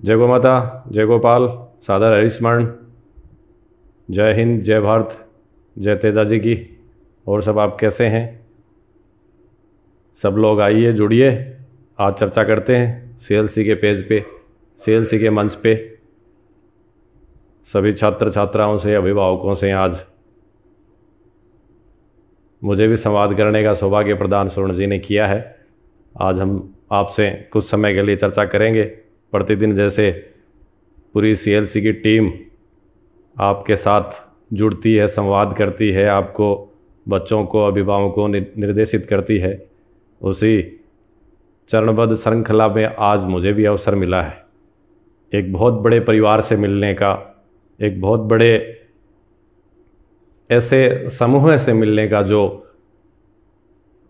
जय गो माता जय गोपाल सादर हरिस्मरण जय हिंद जय भारत जय तेजाजी की और सब आप कैसे हैं सब लोग आइए जुड़िए आज चर्चा करते हैं सी के पेज पे सी के मंच पे सभी छात्र छात्राओं से अभिभावकों से आज मुझे भी संवाद करने का सौभाग्य प्रदान स्वर्ण जी ने किया है आज हम आपसे कुछ समय के लिए चर्चा करेंगे प्रतिदिन जैसे पूरी सीएलसी की टीम आपके साथ जुड़ती है संवाद करती है आपको बच्चों को अभिभावकों को निर्देशित करती है उसी चरणबद्ध श्रृंखला में आज मुझे भी अवसर मिला है एक बहुत बड़े परिवार से मिलने का एक बहुत बड़े ऐसे समूह से मिलने का जो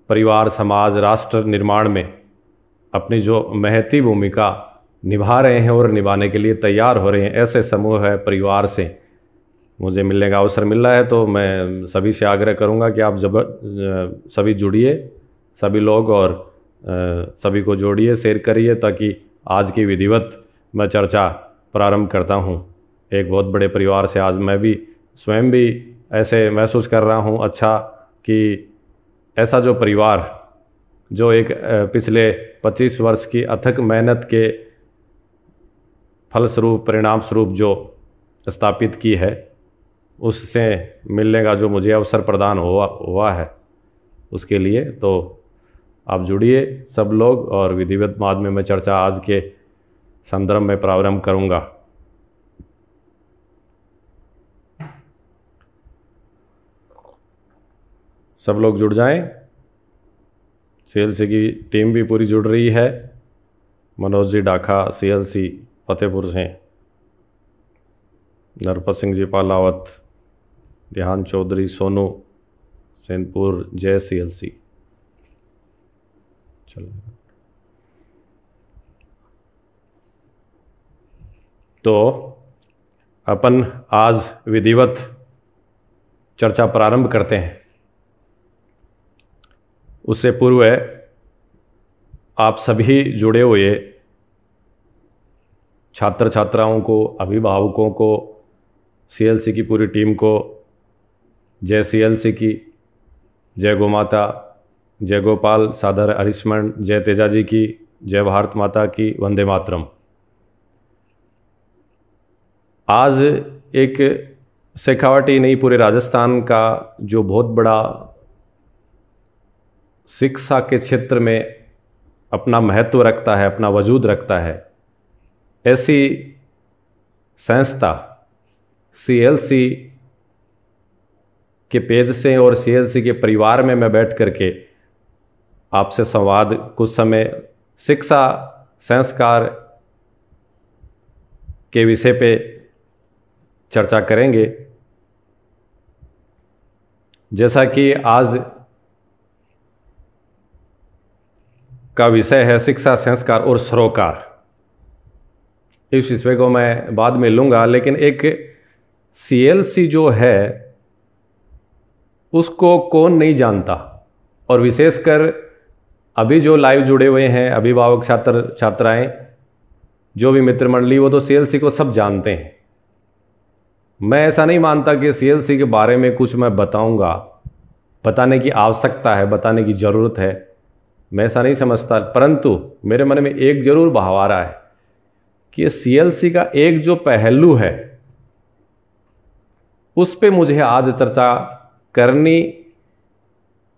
परिवार समाज राष्ट्र निर्माण में अपनी जो महती भूमिका निभा रहे हैं और निभाने के लिए तैयार हो रहे हैं ऐसे समूह है परिवार से मुझे मिलने का अवसर मिल रहा है तो मैं सभी से आग्रह करूंगा कि आप जब सभी जुड़िए सभी लोग और सभी को जोड़िए शेयर करिए ताकि आज की विधिवत मैं चर्चा प्रारंभ करता हूँ एक बहुत बड़े परिवार से आज मैं भी स्वयं भी ऐसे महसूस कर रहा हूँ अच्छा कि ऐसा जो परिवार जो एक पिछले 25 वर्ष की अथक मेहनत के फलस्वरूप परिणाम स्वरूप जो स्थापित की है उससे मिलने का जो मुझे अवसर प्रदान हुआ हुआ है उसके लिए तो आप जुड़िए सब लोग और विधिवत बाद में मैं चर्चा आज के संदर्भ में प्रारंभ करूंगा सब लोग जुड़ जाएं सीएलसी की टीम भी पूरी जुड़ रही है मनोज जी डाखा सीएलसी फतेहपुर से नरपत सिंह जी पालावत रिहान चौधरी सोनू सेनपुर जय सी एल सी चलो तो अपन आज विधिवत चर्चा प्रारंभ करते हैं उससे पूर्व आप सभी जुड़े हुए छात्र छात्राओं को अभिभावकों को सीएलसी की पूरी टीम को जय सीएलसी की जय गो माता जय गोपाल सादर हरिश्मण जय तेजा जी की जय भारत माता की वंदे मातरम आज एक सेखावटी नहीं पूरे राजस्थान का जो बहुत बड़ा शिक्षा के क्षेत्र में अपना महत्व रखता है अपना वजूद रखता है ऐसी संस्था सीएलसी के पेज से और सीएलसी के परिवार में मैं बैठ करके आपसे संवाद कुछ समय शिक्षा संस्कार के विषय पे चर्चा करेंगे जैसा कि आज का विषय है शिक्षा संस्कार और सरोकार इस विषय को मैं बाद में लूँगा लेकिन एक सी जो है उसको कौन नहीं जानता और विशेषकर अभी जो लाइव जुड़े हुए हैं अभिभावक छात्र छात्राएं जो भी मित्र मंडली वो तो सी को सब जानते हैं मैं ऐसा नहीं मानता कि सी के बारे में कुछ मैं बताऊंगा बताने की आवश्यकता है बताने की ज़रूरत है मैं ऐसा नहीं समझता परंतु मेरे मन में एक ज़रूर भाव आ रहा है कि सीएलसी का एक जो पहलू है उस पर मुझे आज चर्चा करनी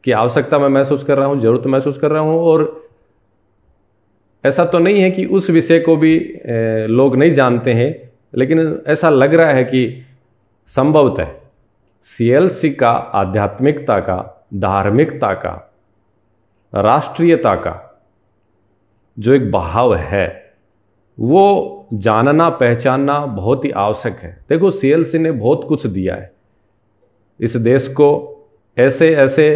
की आवश्यकता मैं महसूस कर रहा हूं जरूरत महसूस कर रहा हूं और ऐसा तो नहीं है कि उस विषय को भी लोग नहीं जानते हैं लेकिन ऐसा लग रहा है कि संभवतः सीएलसी का आध्यात्मिकता का धार्मिकता का राष्ट्रीयता का जो एक बहाव है वो जानना पहचानना बहुत ही आवश्यक है देखो सीएलसी ने बहुत कुछ दिया है इस देश को ऐसे ऐसे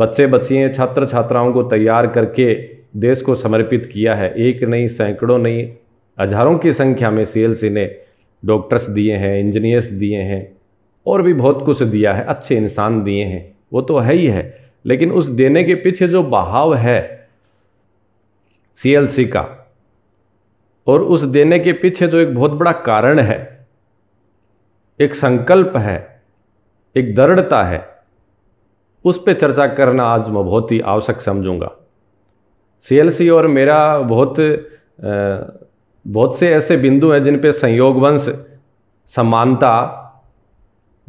बच्चे बच्चियाँ छात्र छात्राओं को तैयार करके देश को समर्पित किया है एक नहीं सैकड़ों नहीं हजारों की संख्या में सी ने डॉक्टर्स दिए हैं इंजीनियर्स दिए हैं और भी बहुत कुछ दिया है अच्छे इंसान दिए हैं वो तो है ही है लेकिन उस देने के पीछे जो बहाव है सीएलसी का और उस देने के पीछे जो एक बहुत बड़ा कारण है एक संकल्प है एक दृढ़ता है उस पर चर्चा करना आज मैं बहुत ही आवश्यक समझूंगा सीएलसी और मेरा बहुत बहुत से ऐसे बिंदु हैं जिन पे संयोगवंश समानता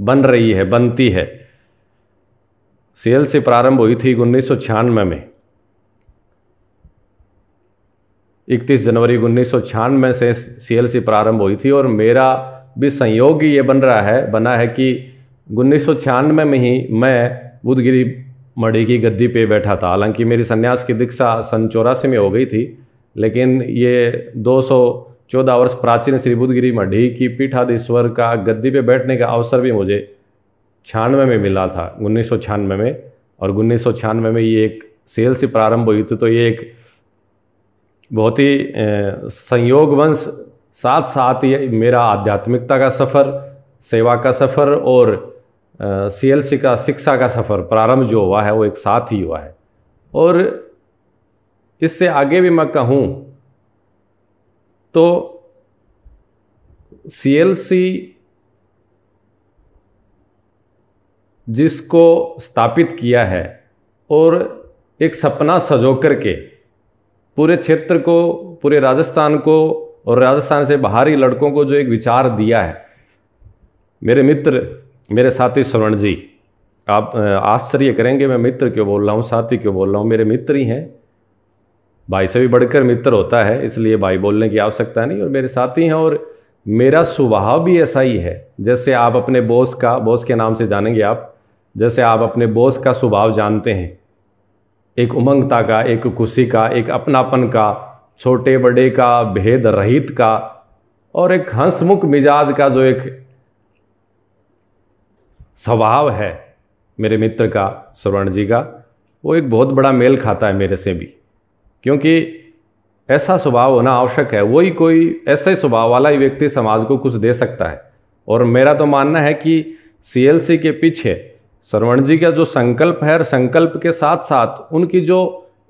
बन रही है बनती है सीएलसी प्रारंभ हुई थी उन्नीस में इकतीस जनवरी उन्नीस सौ छियानवे से सी प्रारंभ हुई थी और मेरा भी संयोग ये बन रहा है बना है कि उन्नीस सौ छियानवे में ही मैं बुधगिरी मढ़ी की गद्दी पे बैठा था हालांकि मेरी सन्यास की दीक्षा सन चौरासी में हो गई थी लेकिन ये 214 वर्ष प्राचीन श्री बुधगिरी मढ़ी की पीठाधीश्वर का गद्दी पे बैठने का अवसर भी मुझे छियानवे में मिला था उन्नीस में और उन्नीस में ये एक सेल से प्रारंभ हुई थी तो ये एक बहुत ही संयोगवंश साथ साथ ये मेरा आध्यात्मिकता का सफ़र सेवा का सफ़र और सीएलसी का शिक्षा का सफ़र प्रारंभ जो हुआ है वो एक साथ ही हुआ है और इससे आगे भी मैं कहूँ तो सीएलसी जिसको स्थापित किया है और एक सपना सजो करके पूरे क्षेत्र को पूरे राजस्थान को और राजस्थान से बाहरी लड़कों को जो एक विचार दिया है मेरे मित्र मेरे साथी स्वर्ण जी आप आश्चर्य करेंगे मैं मित्र क्यों बोल रहा हूँ साथी क्यों बोल रहा हूँ मेरे मित्र ही हैं भाई से भी बढ़कर मित्र होता है इसलिए भाई बोलने की आवश्यकता नहीं और मेरे साथी हैं और मेरा स्वभाव भी ऐसा ही है जैसे आप अपने बॉस का बॉस के नाम से जानेंगे आप जैसे आप अपने बॉस का स्वभाव जानते हैं एक उमंगता का एक खुशी का एक अपनापन का छोटे बड़े का भेद रहित का और एक हंसमुख मिजाज का जो एक स्वभाव है मेरे मित्र का स्वर्ण जी का वो एक बहुत बड़ा मेल खाता है मेरे से भी क्योंकि ऐसा स्वभाव होना आवश्यक है वही कोई ऐसे स्वभाव वाला ही व्यक्ति समाज को कुछ दे सकता है और मेरा तो मानना है कि सीएलसी के पीछे श्रवण जी का जो संकल्प है और संकल्प के साथ साथ उनकी जो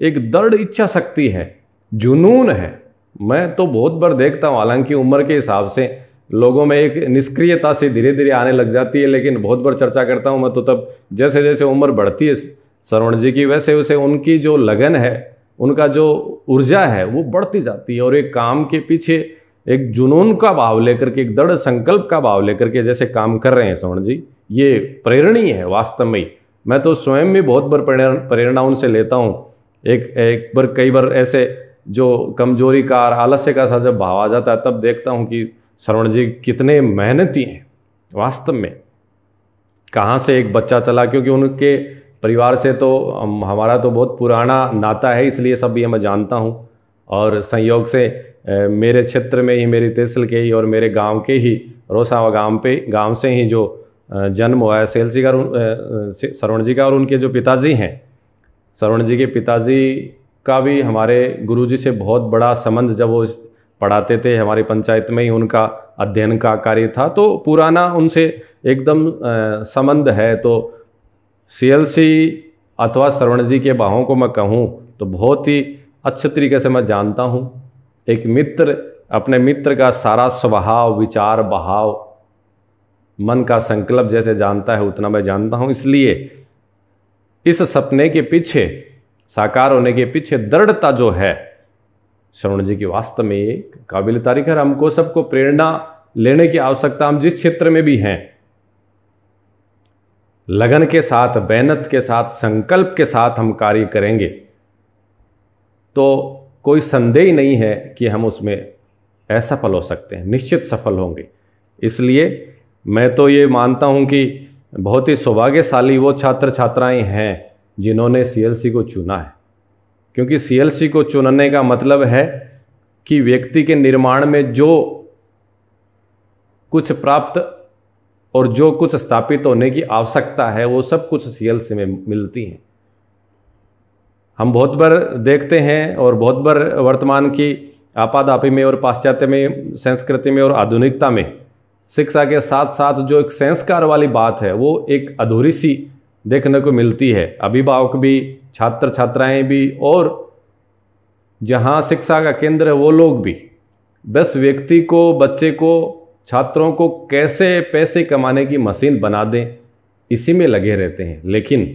एक दृढ़ इच्छा शक्ति है जुनून है मैं तो बहुत बार देखता हूँ हालांकि उम्र के हिसाब से लोगों में एक निष्क्रियता से धीरे धीरे आने लग जाती है लेकिन बहुत बार चर्चा करता हूँ मैं तो तब जैसे जैसे उम्र बढ़ती है श्रवण जी की वैसे वैसे उनकी जो लगन है उनका जो ऊर्जा है वो बढ़ती जाती है और एक काम के पीछे एक जुनून का भाव लेकर के एक दृढ़ संकल्प का भाव लेकर के जैसे काम कर रहे हैं सवर्ण जी ये प्रेरणीय है वास्तव में मैं तो स्वयं भी बहुत बार प्रेरणा उनसे लेता हूँ एक एक बार कई बार ऐसे जो कमजोरी का और आलस्य का सा जब भाव आ जाता है तब देखता हूँ कि श्रवण जी कितने मेहनती हैं वास्तव में कहाँ से एक बच्चा चला क्योंकि उनके परिवार से तो हमारा तो बहुत पुराना नाता है इसलिए सब ये मैं जानता हूँ और संयोग से मेरे क्षेत्र में ही मेरी तहसील के ही और मेरे गांव के ही रोसावा गांव पे गांव से ही जो जन्म हुआ है सेल जी का सरवण जी का और उनके जो पिताजी हैं सरवण जी के पिताजी का भी हमारे गुरुजी से बहुत बड़ा संबंध जब वो पढ़ाते थे हमारी पंचायत में ही उनका अध्ययन का कार्य था तो पुराना उनसे एकदम संबंध है तो सीएलसी अथवा सरवण जी के बाहों को मैं कहूँ तो बहुत ही अच्छे तरीके से मैं जानता हूँ एक मित्र अपने मित्र का सारा स्वभाव विचार बहाव मन का संकल्प जैसे जानता है उतना मैं जानता हूं इसलिए इस सपने के पीछे साकार होने के पीछे दृढ़ता जो है श्रवण जी की वास्तव में एक काबिल तारीख है हमको सबको प्रेरणा लेने की आवश्यकता हम जिस क्षेत्र में भी हैं लगन के साथ मेहनत के साथ संकल्प के साथ हम कार्य करेंगे तो कोई संदेह नहीं है कि हम उसमें असफल हो सकते हैं निश्चित सफल होंगे इसलिए मैं तो ये मानता हूँ कि बहुत ही सौभाग्यशाली वो छात्र छात्राएं हैं जिन्होंने सी को चुना है क्योंकि सी को चुनने का मतलब है कि व्यक्ति के निर्माण में जो कुछ प्राप्त और जो कुछ स्थापित होने की आवश्यकता है वो सब कुछ सी में मिलती हैं हम बहुत बार देखते हैं और बहुत बार वर्तमान की आपादापी में और पाश्चात्य में संस्कृति में और आधुनिकता में शिक्षा के साथ साथ जो एक संस्कार वाली बात है वो एक अधूरी सी देखने को मिलती है अभिभावक भी छात्र छात्राएं भी और जहां शिक्षा का केंद्र है वो लोग भी बस व्यक्ति को बच्चे को छात्रों को कैसे पैसे कमाने की मशीन बना दें इसी में लगे रहते हैं लेकिन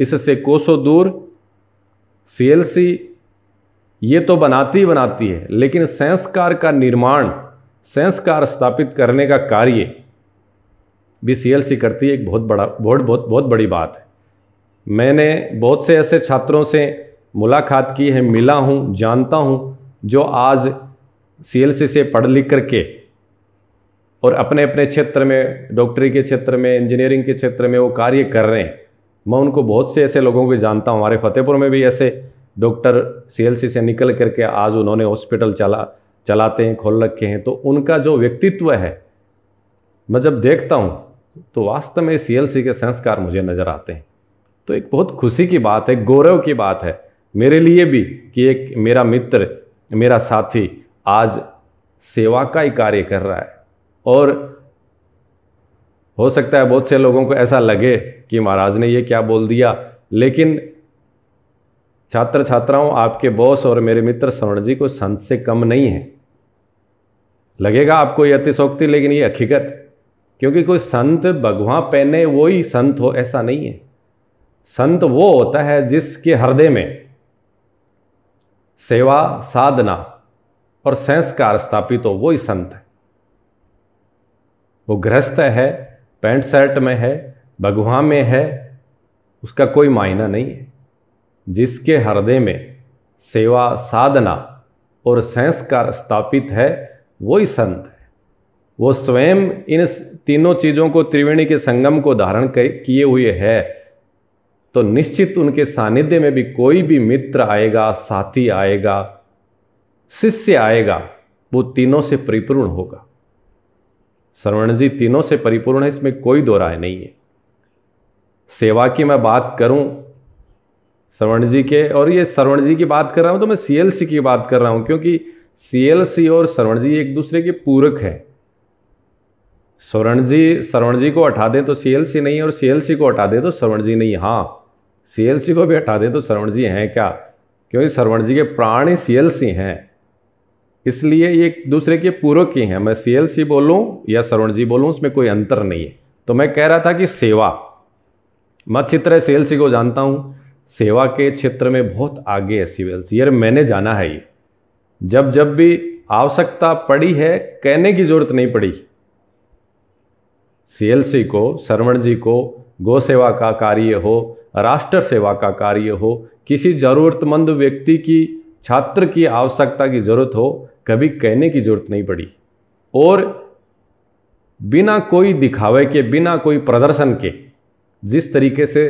इससे कोसों दूर सीएलसी ये तो बनाती ही बनाती है लेकिन संस्कार का निर्माण संस्कार स्थापित करने का कार्य भी सीएलसी करती है एक बहुत बड़ा बहुत बहुत बहुत बड़ी बात है मैंने बहुत से ऐसे छात्रों से मुलाकात की है मिला हूँ जानता हूँ जो आज सीएलसी से पढ़ लिख करके और अपने अपने क्षेत्र में डॉक्टरी के क्षेत्र में इंजीनियरिंग के क्षेत्र में वो कार्य कर रहे हैं मैं उनको बहुत से ऐसे लोगों को जानता हूँ हमारे फतेहपुर में भी ऐसे डॉक्टर सीएलसी से निकल करके आज उन्होंने हॉस्पिटल चला चलाते हैं खोल रखे हैं तो उनका जो व्यक्तित्व है मैं जब देखता हूँ तो वास्तव में सीएलसी के संस्कार मुझे नज़र आते हैं तो एक बहुत खुशी की बात है गौरव की बात है मेरे लिए भी कि एक मेरा मित्र मेरा साथी आज सेवा का ही कार्य कर रहा है और हो सकता है बहुत से लोगों को ऐसा लगे कि महाराज ने ये क्या बोल दिया लेकिन छात्र छात्राओं आपके बॉस और मेरे मित्र स्वर्ण जी को संत से कम नहीं है लगेगा आपको ये अतिशोक्ति लेकिन ये हकीकत क्योंकि कोई संत भगवान पहने वो ही संत हो ऐसा नहीं है संत वो होता है जिसके हृदय में सेवा साधना और संस्कार स्थापित हो वो ही संत है वो गृहस्थ है पैंट शर्ट में है भगवान में है उसका कोई मायना नहीं है जिसके हृदय में सेवा साधना और संस्कार स्थापित है वही संत है वो स्वयं इन तीनों चीज़ों को त्रिवेणी के संगम को धारण किए हुए है तो निश्चित उनके सानिध्य में भी कोई भी मित्र आएगा साथी आएगा शिष्य आएगा वो तीनों से परिपूर्ण होगा जी तीनों से परिपूर्ण है इसमें कोई दो राय नहीं है सेवा की मैं बात करूं श्रवण जी के और ये सरवण जी की बात कर रहा हूं तो मैं सीएलसी की बात कर रहा हूं क्योंकि सीएलसी और सरवण जी एक दूसरे के पूरक हैं स्वर्ण जी सरवण जी को हटा दें तो सीएलसी नहीं और सीएलसी को हटा दें तो श्रवण जी नहीं हाँ सीएलसी को भी हटा दें तो श्रवण जी हैं क्या क्योंकि सरवण जी के प्राण ही सीएलसी हैं इसलिए ये एक दूसरे के पूर्व ही हैं मैं सी एल सी बोलूँ या सरवण जी बोलूँ उसमें कोई अंतर नहीं है तो मैं कह रहा था कि सेवा मैं चित्र सी एल सी को जानता हूँ सेवा के क्षेत्र में बहुत आगे है सी एल सी यार मैंने जाना है ये जब जब भी आवश्यकता पड़ी है कहने की जरूरत नहीं पड़ी सीएलसी को श्रवण जी को गौ सेवा का कार्य हो राष्ट्र सेवा का कार्य हो किसी ज़रूरतमंद व्यक्ति की छात्र की आवश्यकता की जरूरत हो कभी कहने की ज़रूरत नहीं पड़ी और बिना कोई दिखावे के बिना कोई प्रदर्शन के जिस तरीके से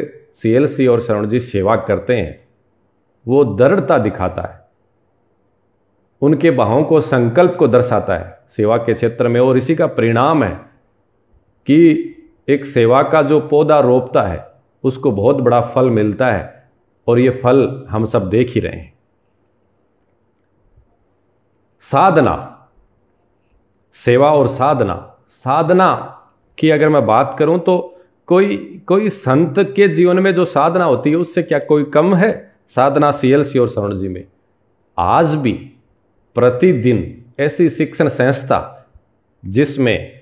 सीएलसी और शरण जी सेवा करते हैं वो दृढ़ता दिखाता है उनके बाहों को संकल्प को दर्शाता है सेवा के क्षेत्र में और इसी का परिणाम है कि एक सेवा का जो पौधा रोपता है उसको बहुत बड़ा फल मिलता है और ये फल हम सब देख ही रहे हैं साधना सेवा और साधना साधना की अगर मैं बात करूं तो कोई कोई संत के जीवन में जो साधना होती है उससे क्या कोई कम है साधना सीएलसी और सवर्ण जी में आज भी प्रतिदिन ऐसी शिक्षण संस्था जिसमें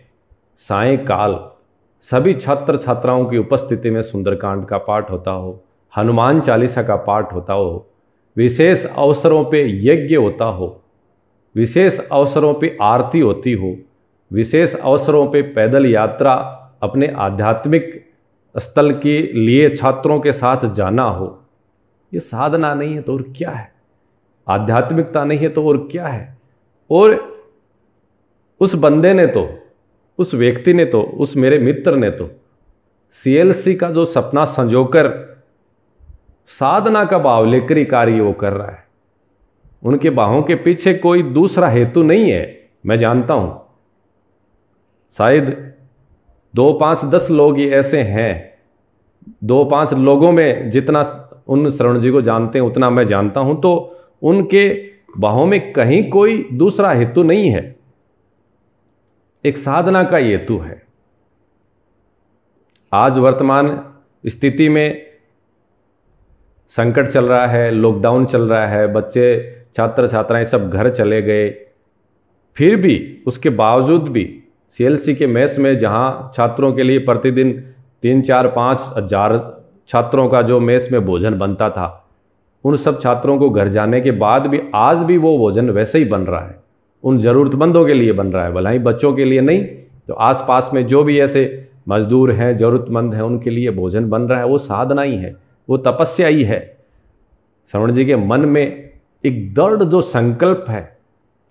सायकाल सभी छात्र छात्राओं की उपस्थिति में सुंदरकांड का पाठ होता हो हनुमान चालीसा का पाठ होता हो विशेष अवसरों पे यज्ञ होता हो विशेष अवसरों पर आरती होती हो विशेष अवसरों पर पैदल यात्रा अपने आध्यात्मिक स्थल के लिए छात्रों के साथ जाना हो ये साधना नहीं है तो और क्या है आध्यात्मिकता नहीं है तो और क्या है और उस बंदे ने तो उस व्यक्ति ने तो उस मेरे मित्र ने तो सीएलसी का जो सपना संजोकर साधना का भाव लेकर ही कार्य वो कर रहा है उनके बाहों के पीछे कोई दूसरा हेतु नहीं है मैं जानता हूं शायद दो पांच दस लोग ही ऐसे हैं दो पांच लोगों में जितना उन श्रवण जी को जानते हैं उतना मैं जानता हूं तो उनके बाहों में कहीं कोई दूसरा हेतु नहीं है एक साधना का हेतु है आज वर्तमान स्थिति में संकट चल रहा है लॉकडाउन चल रहा है बच्चे छात्र छात्राएं सब घर चले गए फिर भी उसके बावजूद भी सीएलसी के मेस में जहां छात्रों के लिए प्रतिदिन तीन चार पाँच हजार छात्रों का जो मेस में भोजन बनता था उन सब छात्रों को घर जाने के बाद भी आज भी वो भोजन वैसे ही बन रहा है उन ज़रूरतमंदों के लिए बन रहा है भलाई बच्चों के लिए नहीं तो आसपास में जो भी ऐसे मजदूर हैं ज़रूरतमंद हैं उनके लिए भोजन बन रहा है वो साधना ही है वो तपस्या ही है श्रवण जी के मन में एक दर्द जो संकल्प है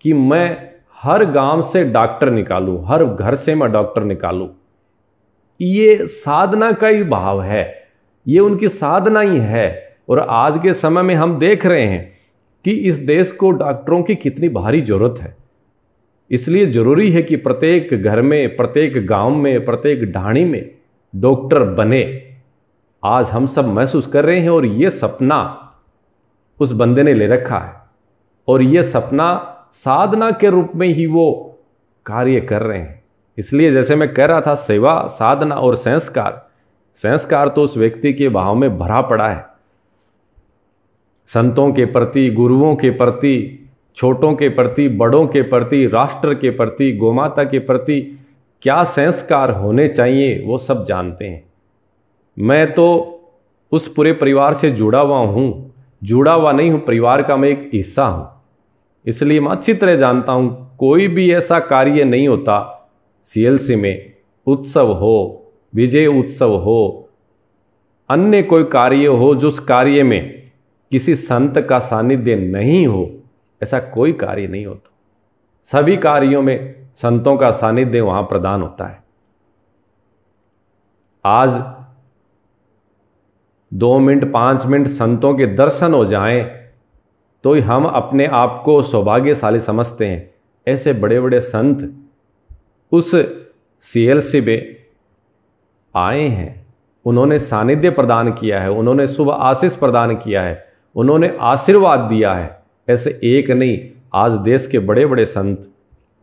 कि मैं हर गांव से डॉक्टर निकालूं हर घर से मैं डॉक्टर निकालूं ये साधना का ही भाव है ये उनकी साधना ही है और आज के समय में हम देख रहे हैं कि इस देश को डॉक्टरों की कितनी भारी जरूरत है इसलिए जरूरी है कि प्रत्येक घर में प्रत्येक गांव में प्रत्येक ढाणी में डॉक्टर बने आज हम सब महसूस कर रहे हैं और ये सपना उस बंदे ने ले रखा है और ये सपना साधना के रूप में ही वो कार्य कर रहे हैं इसलिए जैसे मैं कह रहा था सेवा साधना और संस्कार संस्कार तो उस व्यक्ति के भाव में भरा पड़ा है संतों के प्रति गुरुओं के प्रति छोटों के प्रति बड़ों के प्रति राष्ट्र के प्रति गोमाता के प्रति क्या संस्कार होने चाहिए वो सब जानते हैं मैं तो उस पूरे परिवार से जुड़ा हुआ हूँ जुड़ा हुआ नहीं हूँ परिवार का मैं एक हिस्सा हूँ इसलिए मैं अच्छी तरह जानता हूँ कोई भी ऐसा कार्य नहीं होता सीएलसी में उत्सव हो विजय उत्सव हो अन्य कोई कार्य हो जिस कार्य में किसी संत का सानिध्य नहीं हो ऐसा कोई कार्य नहीं होता सभी कार्यों में संतों का सानिध्य वहां प्रदान होता है आज दो मिनट पाँच मिनट संतों के दर्शन हो जाएं तो हम अपने आप को सौभाग्यशाली समझते हैं ऐसे बड़े बड़े संत उस सीएल सी पे आए हैं उन्होंने सानिध्य प्रदान किया है उन्होंने शुभ आशीष प्रदान किया है उन्होंने आशीर्वाद दिया है ऐसे एक नहीं आज देश के बड़े बड़े संत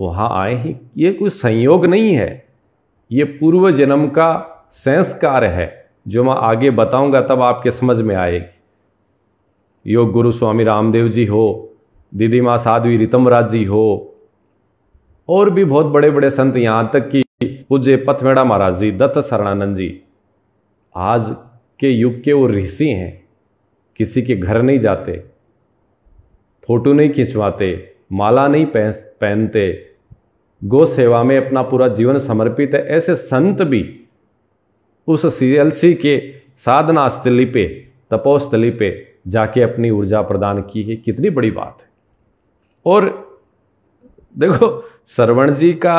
वहाँ आए हैं ये कोई संयोग नहीं है ये पूर्व जन्म का संस्कार है जो मैं आगे बताऊंगा तब आपके समझ में आएगी योग गुरु स्वामी रामदेव जी हो दीदी माँ साध्वी रितमराज जी हो और भी बहुत बड़े बड़े संत यहाँ तक कि पूज्य पथमेड़ा महाराज जी दत्त शरणानंद जी आज के युग के वो ऋषि हैं किसी के घर नहीं जाते फोटो नहीं खिंचवाते माला नहीं पह, पहनते गो सेवा में अपना पूरा जीवन समर्पित है ऐसे संत भी उस सी के साधना स्थली पे तपोस्थली पे जाके अपनी ऊर्जा प्रदान की है कितनी बड़ी बात है और देखो श्रवण जी का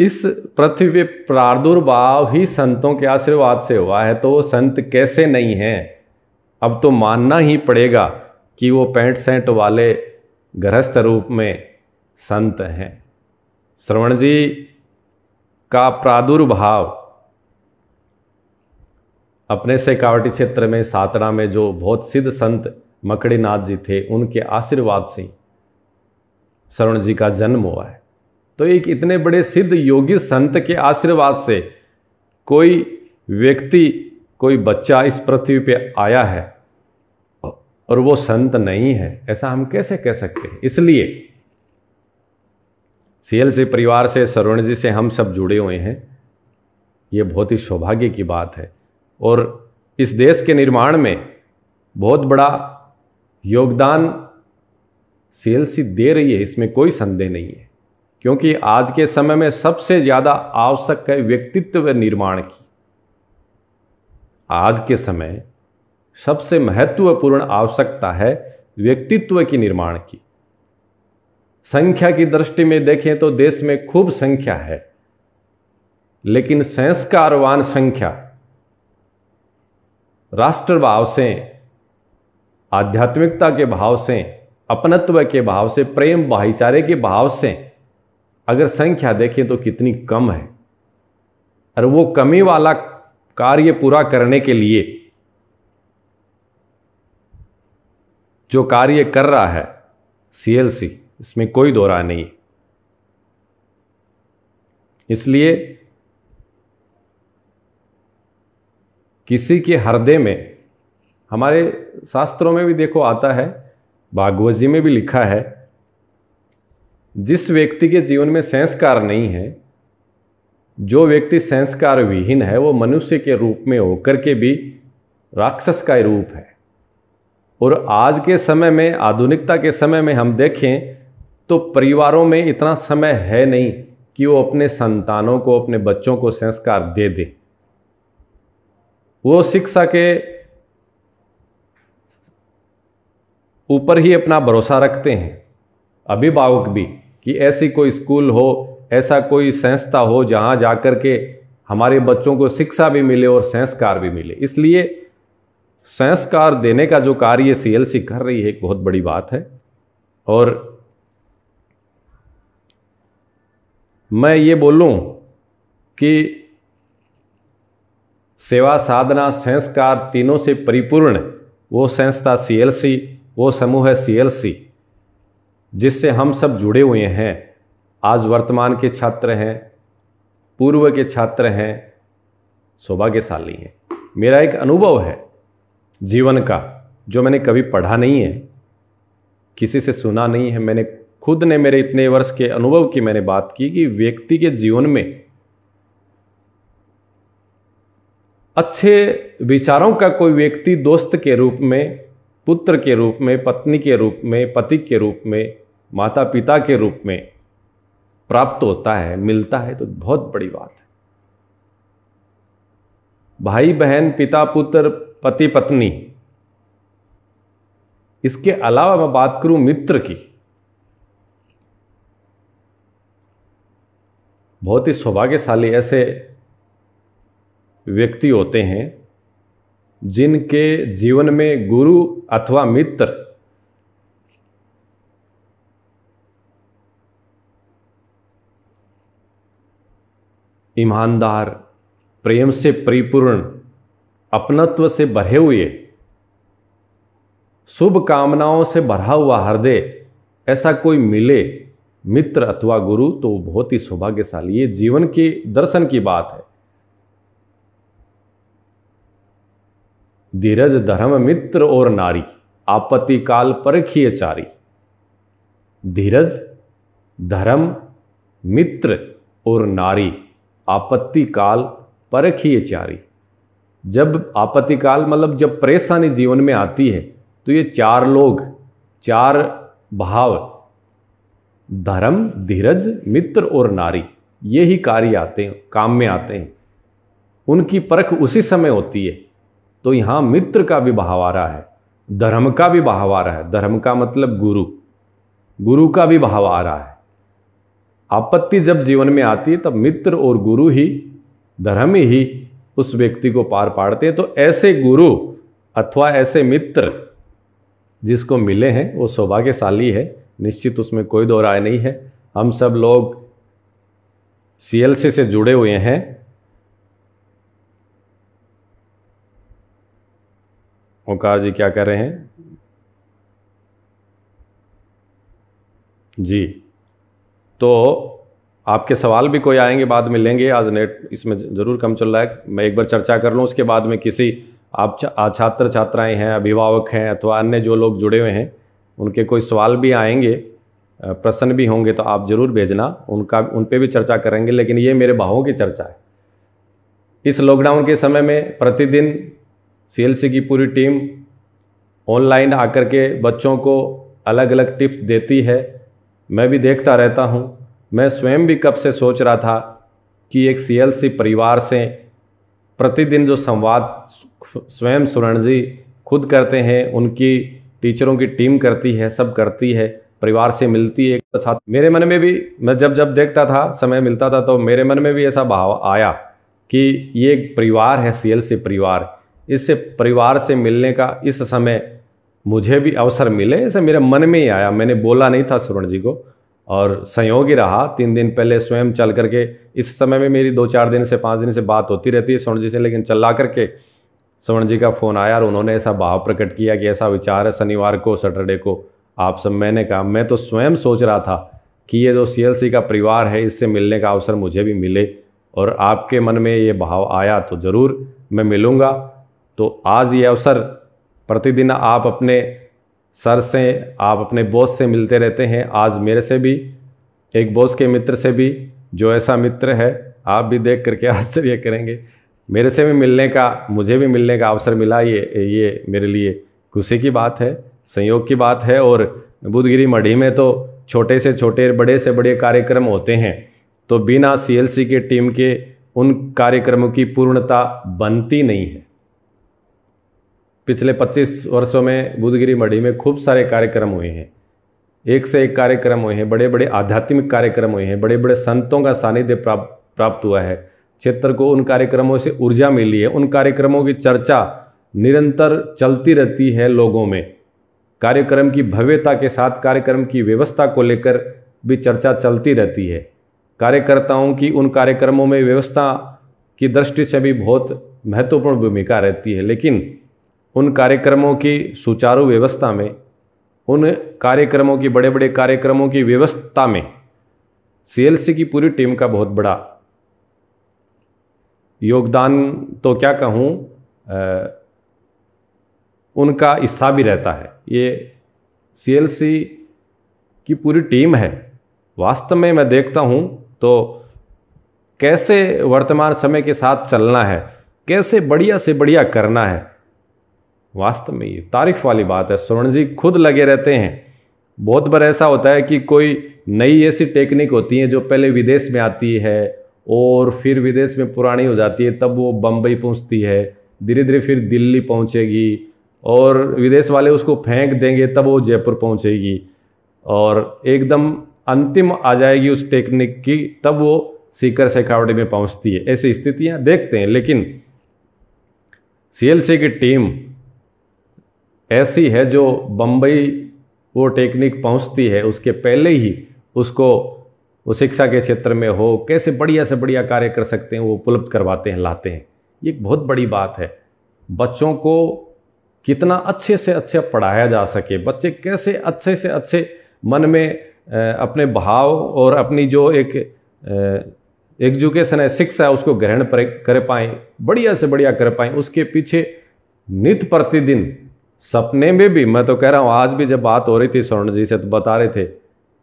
इस पृथ्वी पे प्रादुर्भाव ही संतों के आशीर्वाद से हुआ है तो वो संत कैसे नहीं हैं अब तो मानना ही पड़ेगा कि वो पैंट सेंट वाले गृहस्थ रूप में संत हैं श्रवण जी का प्रादुर्भाव अपने सेकावटी क्षेत्र में सातड़ा में जो बहुत सिद्ध संत मकड़ीनाथ जी थे उनके आशीर्वाद से शरण जी का जन्म हुआ है तो एक इतने बड़े सिद्ध योगी संत के आशीर्वाद से कोई व्यक्ति कोई बच्चा इस पृथ्वी पे आया है और वो संत नहीं है ऐसा हम कैसे कह सकते हैं इसलिए सीएल से परिवार से सरवण जी से हम सब जुड़े हुए हैं ये बहुत ही सौभाग्य की बात है और इस देश के निर्माण में बहुत बड़ा योगदान सीएलसी दे रही है इसमें कोई संदेह नहीं है क्योंकि आज के समय में सबसे ज़्यादा आवश्यक है व्यक्तित्व निर्माण की आज के समय सबसे महत्वपूर्ण आवश्यकता है व्यक्तित्व की निर्माण की संख्या की दृष्टि में देखें तो देश में खूब संख्या है लेकिन संस्कारवान संख्या राष्ट्र भाव से आध्यात्मिकता के भाव से अपनत्व के भाव से प्रेम भाईचारे के भाव से अगर संख्या देखें तो कितनी कम है और वो कमी वाला कार्य पूरा करने के लिए जो कार्य कर रहा है सीएलसी इसमें कोई दोरा नहीं इसलिए किसी के हृदय में हमारे शास्त्रों में भी देखो आता है भागवत जी में भी लिखा है जिस व्यक्ति के जीवन में संस्कार नहीं है जो व्यक्ति संस्कार विहीन है वो मनुष्य के रूप में होकर के भी राक्षस का रूप है और आज के समय में आधुनिकता के समय में हम देखें तो परिवारों में इतना समय है नहीं कि वो अपने संतानों को अपने बच्चों को संस्कार दे दें वो शिक्षा के ऊपर ही अपना भरोसा रखते हैं अभिभावक भी कि ऐसी कोई स्कूल हो ऐसा कोई संस्था हो जहाँ जाकर के हमारे बच्चों को शिक्षा भी मिले और संस्कार भी मिले इसलिए संस्कार देने का जो कार्य सी एल सी कर रही है एक बहुत बड़ी बात है और मैं ये बोलूं कि सेवा साधना संस्कार तीनों से परिपूर्ण वो संस्था सीएलसी वो समूह है सीएलसी जिससे हम सब जुड़े हुए हैं आज वर्तमान के छात्र हैं पूर्व के छात्र हैं सौभाग्यशाली हैं मेरा एक अनुभव है जीवन का जो मैंने कभी पढ़ा नहीं है किसी से सुना नहीं है मैंने खुद ने मेरे इतने वर्ष के अनुभव की मैंने बात की कि व्यक्ति के जीवन में अच्छे विचारों का कोई व्यक्ति दोस्त के रूप में पुत्र के रूप में पत्नी के रूप में पति के रूप में माता पिता के रूप में प्राप्त होता है मिलता है तो बहुत बड़ी बात है भाई बहन पिता पुत्र पति पत्नी इसके अलावा मैं बात करूं मित्र की बहुत ही सौभाग्यशाली ऐसे व्यक्ति होते हैं जिनके जीवन में गुरु अथवा मित्र ईमानदार प्रेम से परिपूर्ण अपनत्व से भरे हुए शुभ कामनाओं से भरा हुआ हृदय ऐसा कोई मिले मित्र अथवा गुरु तो बहुत ही सौभाग्यशाली ये जीवन के दर्शन की बात है धीरज धर्म मित्र और नारी आपत्ति काल परखिए चारी धीरज धर्म मित्र और नारी आपत्ति काल परखिए चारी जब आपत्ति काल मतलब जब परेशानी जीवन में आती है तो ये चार लोग चार भाव धर्म धीरज मित्र और नारी ये ही कार्य आते हैं काम में आते हैं उनकी परख उसी समय होती है तो यहां मित्र का भी बहावारा है धर्म का भी बहावारा है धर्म का मतलब गुरु गुरु का भी बहावारा है आपत्ति जब जीवन में आती है तब मित्र और गुरु ही धर्म ही उस व्यक्ति को पार पाड़ते हैं तो ऐसे गुरु अथवा ऐसे मित्र जिसको मिले हैं वो सौभाग्यशाली है निश्चित उसमें कोई दो राय नहीं है हम सब लोग सीएलसी से जुड़े हुए हैं ओंकार जी क्या कर रहे हैं जी तो आपके सवाल भी कोई आएंगे बाद में लेंगे आज नेट इसमें ज़रूर कम चल रहा है मैं एक बार चर्चा कर लूँ उसके बाद में किसी आप छात्र छात्राएं हैं अभिभावक हैं अथवा अन्य जो लोग जुड़े हुए हैं उनके कोई सवाल भी आएंगे प्रश्न भी होंगे तो आप ज़रूर भेजना उनका उन पर भी चर्चा करेंगे लेकिन ये मेरे भावों की चर्चा है इस लॉकडाउन के समय में प्रतिदिन सीएलसी की पूरी टीम ऑनलाइन आकर के बच्चों को अलग अलग टिप्स देती है मैं भी देखता रहता हूँ मैं स्वयं भी कब से सोच रहा था कि एक सीएलसी परिवार से प्रतिदिन जो संवाद स्वयं सुरण जी खुद करते हैं उनकी टीचरों की टीम करती है सब करती है परिवार से मिलती है छात्र मेरे मन में भी मैं जब जब देखता था समय मिलता था तो मेरे मन में भी ऐसा भाव आया कि ये एक परिवार है सीएलसी परिवार इससे परिवार से मिलने का इस समय मुझे भी अवसर मिले ऐसे मेरे मन में ही आया मैंने बोला नहीं था सुवर्ण जी को और संयोग ही रहा तीन दिन पहले स्वयं चल करके इस समय में मेरी दो चार दिन से पाँच दिन से बात होती रहती है स्वर्ण जी से लेकिन चला करके स्वर्ण जी का फ़ोन आया और उन्होंने ऐसा भाव प्रकट किया कि ऐसा विचार है शनिवार को सैटरडे को आप सब मैंने कहा मैं तो स्वयं सोच रहा था कि ये जो सी का परिवार है इससे मिलने का अवसर मुझे भी मिले और आपके मन में ये भाव आया तो ज़रूर मैं मिलूँगा तो आज ये अवसर प्रतिदिन आप अपने सर से आप अपने बॉस से मिलते रहते हैं आज मेरे से भी एक बॉस के मित्र से भी जो ऐसा मित्र है आप भी देख करके आश्चर्य करेंगे मेरे से भी मिलने का मुझे भी मिलने का अवसर मिला ये ये मेरे लिए खुशी की बात है संयोग की बात है और बुधगिरी मढ़ी में तो छोटे से छोटे बड़े से बड़े कार्यक्रम होते हैं तो बिना सीएलसी के टीम के उन कार्यक्रमों की पूर्णता बनती नहीं है पिछले 25 वर्षों में बुधगिरी मढ़ी में खूब सारे कार्यक्रम हुए हैं एक से एक कार्यक्रम हुए हैं बड़े बड़े आध्यात्मिक कार्यक्रम हुए हैं बड़े बड़े संतों का सानिध्य प्राप्त प्राप्त हुआ है क्षेत्र को उन कार्यक्रमों से ऊर्जा मिली है उन कार्यक्रमों की चर्चा निरंतर चलती रहती है लोगों में कार्यक्रम की भव्यता के साथ कार्यक्रम की व्यवस्था को लेकर भी चर्चा चलती रहती है कार्यकर्ताओं की उन कार्यक्रमों में व्यवस्था की दृष्टि से भी बहुत महत्वपूर्ण भूमिका रहती है लेकिन उन कार्यक्रमों की सुचारू व्यवस्था में उन कार्यक्रमों की बड़े बड़े कार्यक्रमों की व्यवस्था में सीएलसी की पूरी टीम का बहुत बड़ा योगदान तो क्या कहूँ उनका हिस्सा भी रहता है ये सीएलसी की पूरी टीम है वास्तव में मैं देखता हूँ तो कैसे वर्तमान समय के साथ चलना है कैसे बढ़िया से बढ़िया करना है वास्तव में ये तारीफ वाली बात है स्वर्ण जी खुद लगे रहते हैं बहुत बार ऐसा होता है कि कोई नई ऐसी टेक्निक होती है जो पहले विदेश में आती है और फिर विदेश में पुरानी हो जाती है तब वो बम्बई पहुंचती है धीरे धीरे फिर दिल्ली पहुंचेगी और विदेश वाले उसको फेंक देंगे तब वो जयपुर पहुंचेगी और एकदम अंतिम आ जाएगी उस टेक्निक की तब वो सीकर सेखावटी में पहुंचती है ऐसी स्थितियां देखते हैं लेकिन सीएलसी की टीम ऐसी है जो बम्बई वो टेक्निक पहुंचती है उसके पहले ही उसको वो शिक्षा के क्षेत्र में हो कैसे बढ़िया से बढ़िया कार्य कर सकते हैं वो उपलब्ध करवाते हैं लाते हैं ये एक बहुत बड़ी बात है बच्चों को कितना अच्छे से अच्छे पढ़ाया जा सके बच्चे कैसे अच्छे से अच्छे मन में अपने भाव और अपनी जो एक एजुकेशन है शिक्षा है उसको ग्रहण कर पाएँ बढ़िया से बढ़िया कर पाएँ उसके पीछे नित प्रतिदिन सपने में भी मैं तो कह रहा हूँ आज भी जब बात हो रही थी स्वर्ण जी से तो बता रहे थे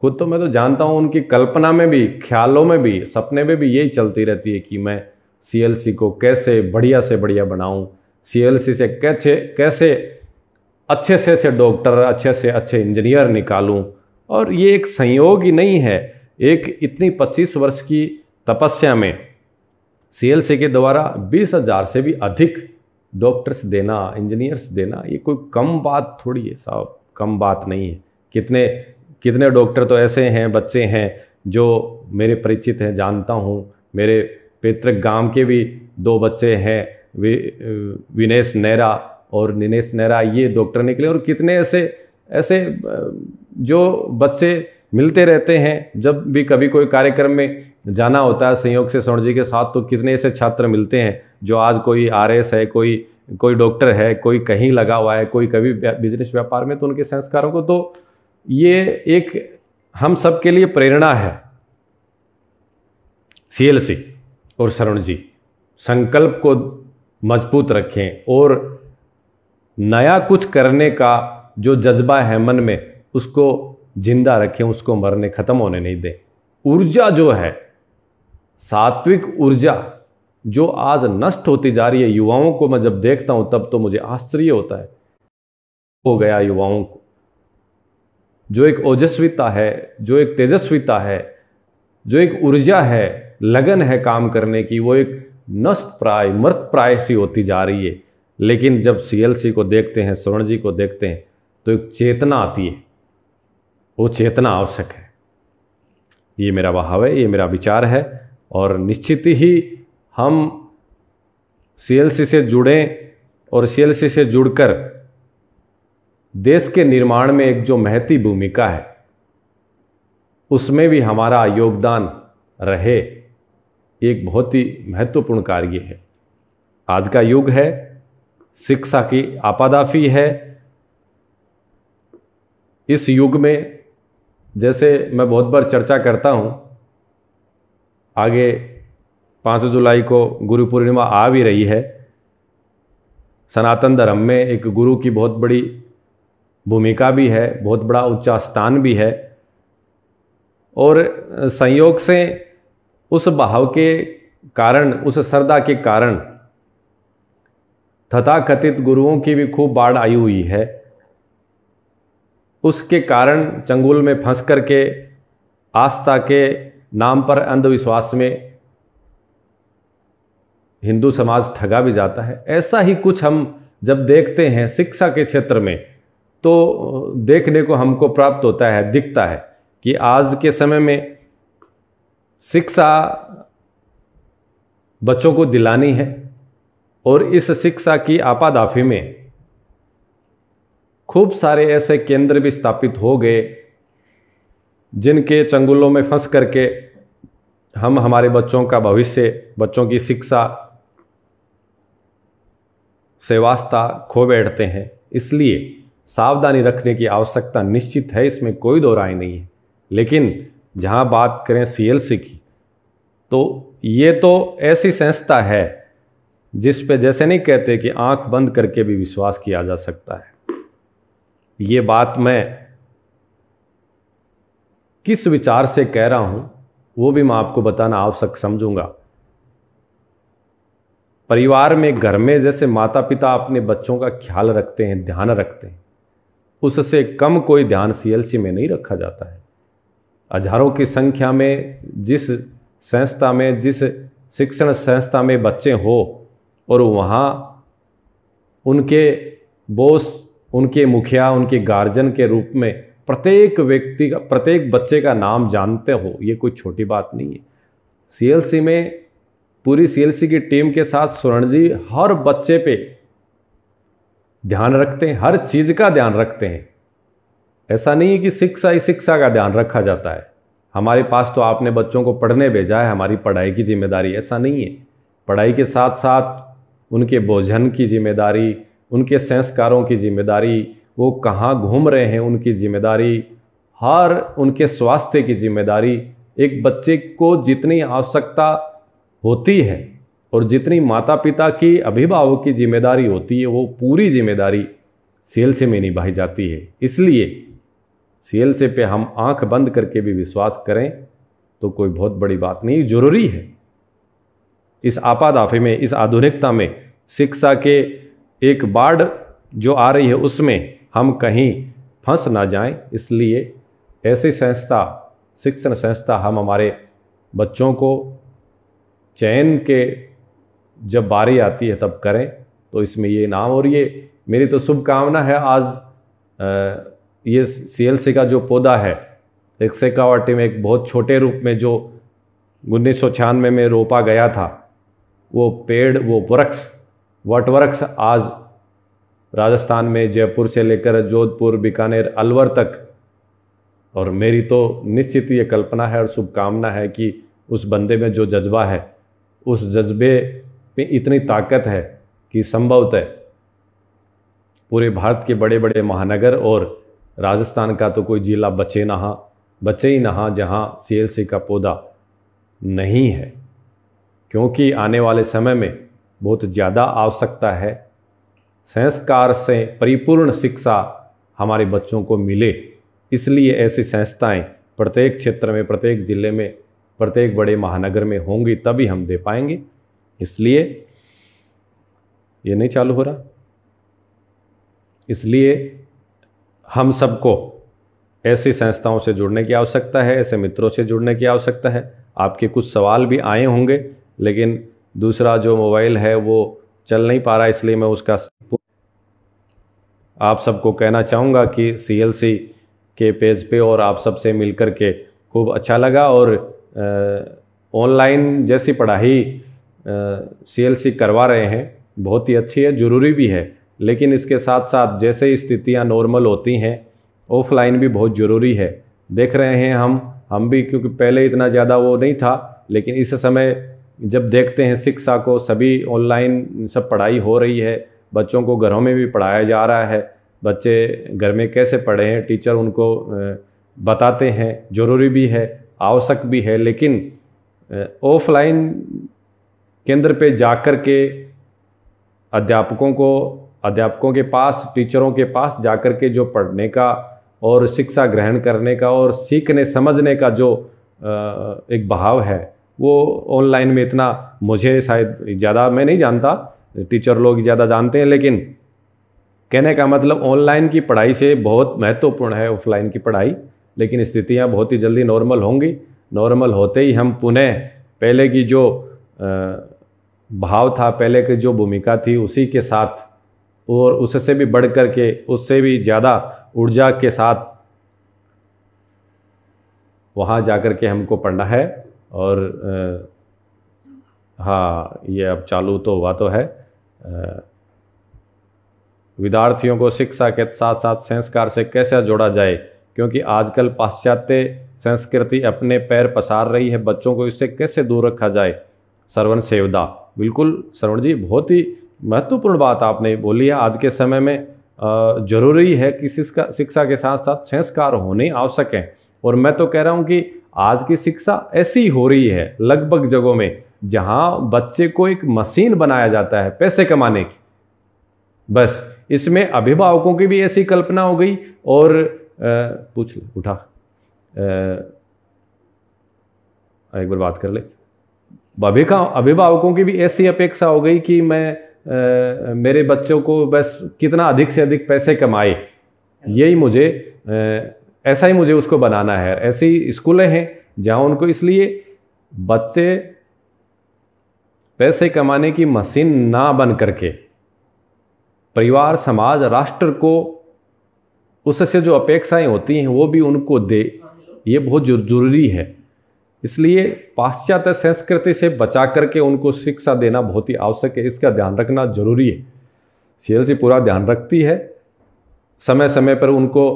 खुद तो मैं तो जानता हूँ उनकी कल्पना में भी ख्यालों में भी सपने में भी यही चलती रहती है कि मैं सी को कैसे बढ़िया से बढ़िया बनाऊँ सी से कैसे कैसे अच्छे से अच्छे डॉक्टर अच्छे से अच्छे इंजीनियर निकालूं और ये एक संयोग ही नहीं है एक इतनी 25 वर्ष की तपस्या में सी के द्वारा बीस हज़ार से भी अधिक डॉक्टर्स देना इंजीनियर्स देना ये कोई कम बात थोड़ी है साहब कम बात नहीं है कितने कितने डॉक्टर तो ऐसे हैं बच्चे हैं जो मेरे परिचित हैं जानता हूँ मेरे पैतृक गांव के भी दो बच्चे हैं विनेश नेहरा और निनेश नेहरा ये डॉक्टर निकले और कितने ऐसे ऐसे जो बच्चे मिलते रहते हैं जब भी कभी कोई कार्यक्रम में जाना होता है संयोग से स्वर्ण जी के साथ तो कितने ऐसे छात्र मिलते हैं जो आज कोई आर है कोई कोई डॉक्टर है कोई कहीं लगा हुआ है कोई कभी बिजनेस व्यापार में तो उनके संस्कारों को तो ये एक हम सब के लिए प्रेरणा है सीएलसी और शरण जी संकल्प को मजबूत रखें और नया कुछ करने का जो जज्बा है मन में उसको जिंदा रखें उसको मरने ख़त्म होने नहीं दें ऊर्जा जो है सात्विक ऊर्जा जो आज नष्ट होती जा रही है युवाओं को मैं जब देखता हूं तब तो मुझे आश्चर्य होता है हो गया युवाओं को जो एक ओजस्विता है जो एक तेजस्विता है जो एक ऊर्जा है लगन है काम करने की वो एक नष्ट प्राय मृत प्राय सी होती जा रही है लेकिन जब सीएलसी को देखते हैं स्वर्ण जी को देखते हैं तो एक चेतना आती है वो चेतना आवश्यक है ये मेरा भाव है ये मेरा विचार है और निश्चित ही हम सीएलसी से जुड़ें और सीएलसी से जुड़कर देश के निर्माण में एक जो महती भूमिका है उसमें भी हमारा योगदान रहे एक बहुत ही महत्वपूर्ण कार्य है आज का युग है शिक्षा की आपादाफी है इस युग में जैसे मैं बहुत बार चर्चा करता हूँ आगे पाँच जुलाई को गुरु पूर्णिमा आ भी रही है सनातन धर्म में एक गुरु की बहुत बड़ी भूमिका भी है बहुत बड़ा उच्चा स्थान भी है और संयोग से उस भाव के कारण उस श्रद्धा के कारण तथाकथित गुरुओं की भी खूब बाढ़ आई हुई है उसके कारण चंगुल में फंस करके आस्था के नाम पर अंधविश्वास में हिंदू समाज ठगा भी जाता है ऐसा ही कुछ हम जब देखते हैं शिक्षा के क्षेत्र में तो देखने को हमको प्राप्त होता है दिखता है कि आज के समय में शिक्षा बच्चों को दिलानी है और इस शिक्षा की आपादाफी में खूब सारे ऐसे केंद्र भी स्थापित हो गए जिनके चंगुलों में फंस करके हम हमारे बच्चों का भविष्य बच्चों की शिक्षा से वास्ता खो बैठते हैं इसलिए सावधानी रखने की आवश्यकता निश्चित है इसमें कोई दो राय नहीं है लेकिन जहां बात करें सीएलसी की तो ये तो ऐसी संस्था है जिस पे जैसे नहीं कहते कि आंख बंद करके भी विश्वास किया जा सकता है ये बात मैं किस विचार से कह रहा हूं वो भी मैं आपको बताना आवश्यक समझूंगा परिवार में घर में जैसे माता पिता अपने बच्चों का ख्याल रखते हैं ध्यान रखते हैं उससे कम कोई ध्यान सीएलसी में नहीं रखा जाता है हजारों की संख्या में जिस संस्था में जिस शिक्षण संस्था में बच्चे हो और वहाँ उनके बोस उनके मुखिया उनके गार्जियन के रूप में प्रत्येक व्यक्ति का प्रत्येक बच्चे का नाम जानते हो ये कोई छोटी बात नहीं है सीएलसी में पूरी सीएलसी की टीम के साथ स्वर्ण जी हर बच्चे पे ध्यान रखते हैं हर चीज़ का ध्यान रखते हैं ऐसा नहीं है कि शिक्षा ही शिक्षा का ध्यान रखा जाता है हमारे पास तो आपने बच्चों को पढ़ने भेजा है हमारी पढ़ाई की जिम्मेदारी ऐसा नहीं है पढ़ाई के साथ साथ उनके भोजन की जिम्मेदारी उनके संस्कारों की जिम्मेदारी वो कहाँ घूम रहे हैं उनकी जिम्मेदारी हर उनके स्वास्थ्य की जिम्मेदारी एक बच्चे को जितनी आवश्यकता होती है और जितनी माता पिता की अभिभावक की जिम्मेदारी होती है वो पूरी जिम्मेदारी से में निभाई जाती है इसलिए से पे हम आंख बंद करके भी विश्वास करें तो कोई बहुत बड़ी बात नहीं जरूरी है इस आपादाफे में इस आधुनिकता में शिक्षा के एक बाढ़ जो आ रही है उसमें हम कहीं फंस ना जाएं इसलिए ऐसी संस्था शिक्षण संस्था हम हमारे बच्चों को चैन के जब बारी आती है तब करें तो इसमें ये नाम और ये मेरी तो शुभकामना है आज आ, ये सीएलसी का जो पौधा है एक सेकावटी में एक बहुत छोटे रूप में जो उन्नीस में, में रोपा गया था वो पेड़ वो वृक्ष वटवृक्ष आज राजस्थान में जयपुर से लेकर जोधपुर बीकानेर अलवर तक और मेरी तो निश्चित ये कल्पना है और शुभकामना है कि उस बंदे में जो जज्बा है उस जज्बे में इतनी ताकत है कि संभवतः पूरे भारत के बड़े बड़े महानगर और राजस्थान का तो कोई जिला बचे नहा बचे ही नहा जहाँ सी का पौधा नहीं है क्योंकि आने वाले समय में बहुत ज़्यादा आवश्यकता है संस्कार से परिपूर्ण शिक्षा हमारे बच्चों को मिले इसलिए ऐसी संस्थाएं प्रत्येक क्षेत्र में प्रत्येक ज़िले में प्रत्येक बड़े महानगर में होंगी तभी हम दे पाएंगे इसलिए ये नहीं चालू हो रहा इसलिए हम सबको ऐसी संस्थाओं से जुड़ने की आवश्यकता है ऐसे मित्रों से जुड़ने की आवश्यकता है आपके कुछ सवाल भी आए होंगे लेकिन दूसरा जो मोबाइल है वो चल नहीं पा रहा इसलिए मैं उसका आप सबको कहना चाहूँगा कि सी के पेज पे और आप सबसे मिल के खूब अच्छा लगा और ऑनलाइन जैसी पढ़ाई सीएलसी करवा रहे हैं बहुत ही अच्छी है ज़रूरी भी है लेकिन इसके साथ साथ जैसे ही स्थितियाँ नॉर्मल होती हैं ऑफलाइन भी बहुत ज़रूरी है देख रहे हैं हम हम भी क्योंकि पहले इतना ज़्यादा वो नहीं था लेकिन इस समय जब देखते हैं शिक्षा को सभी ऑनलाइन सब पढ़ाई हो रही है बच्चों को घरों में भी पढ़ाया जा रहा है बच्चे घर में कैसे पढ़े हैं टीचर उनको बताते हैं ज़रूरी भी है आवश्यक भी है लेकिन ऑफलाइन केंद्र पे जाकर के अध्यापकों को अध्यापकों के पास टीचरों के पास जाकर के जो पढ़ने का और शिक्षा ग्रहण करने का और सीखने समझने का जो एक बहाव है वो ऑनलाइन में इतना मुझे शायद ज़्यादा मैं नहीं जानता टीचर लोग ज़्यादा जानते हैं लेकिन कहने का मतलब ऑनलाइन की पढ़ाई से बहुत महत्वपूर्ण है ऑफलाइन की पढ़ाई लेकिन स्थितियाँ बहुत ही जल्दी नॉर्मल होंगी नॉर्मल होते ही हम पुनः पहले की जो भाव था पहले की जो भूमिका थी उसी के साथ और उससे भी बढ़ कर के उससे भी ज़्यादा ऊर्जा के साथ वहाँ जा कर के हमको पढ़ना है और हाँ ये अब चालू तो हुआ तो है विद्यार्थियों को शिक्षा के साथ साथ संस्कार से कैसे जोड़ा जाए क्योंकि आजकल पाश्चात्य संस्कृति अपने पैर पसार रही है बच्चों को इससे कैसे दूर रखा जाए सरवण सेवदा बिल्कुल सरवण जी बहुत ही महत्वपूर्ण बात आपने बोली है आज के समय में जरूरी है कि शिक्षा शिक्षा के साथ साथ संस्कार होने आवश्यक हैं और मैं तो कह रहा हूँ कि आज की शिक्षा ऐसी हो रही है लगभग जगहों में जहाँ बच्चे को एक मशीन बनाया जाता है पैसे कमाने की बस इसमें अभिभावकों की भी ऐसी कल्पना हो गई और पूछ ले उठा आ, एक बार बात कर ले अभिका अभिभावकों की भी ऐसी अपेक्षा हो गई कि मैं आ, मेरे बच्चों को बस कितना अधिक से अधिक पैसे कमाए यही मुझे आ, ऐसा ही मुझे उसको बनाना है ऐसी स्कूलें हैं जहां उनको इसलिए बच्चे पैसे कमाने की मशीन ना बन करके परिवार समाज राष्ट्र को उससे जो अपेक्षाएं होती हैं वो भी उनको दे ये बहुत जरूरी है इसलिए पाश्चात्य संस्कृति से बचा करके उनको शिक्षा देना बहुत ही आवश्यक है इसका ध्यान रखना जरूरी है से पूरा ध्यान रखती है समय समय पर उनको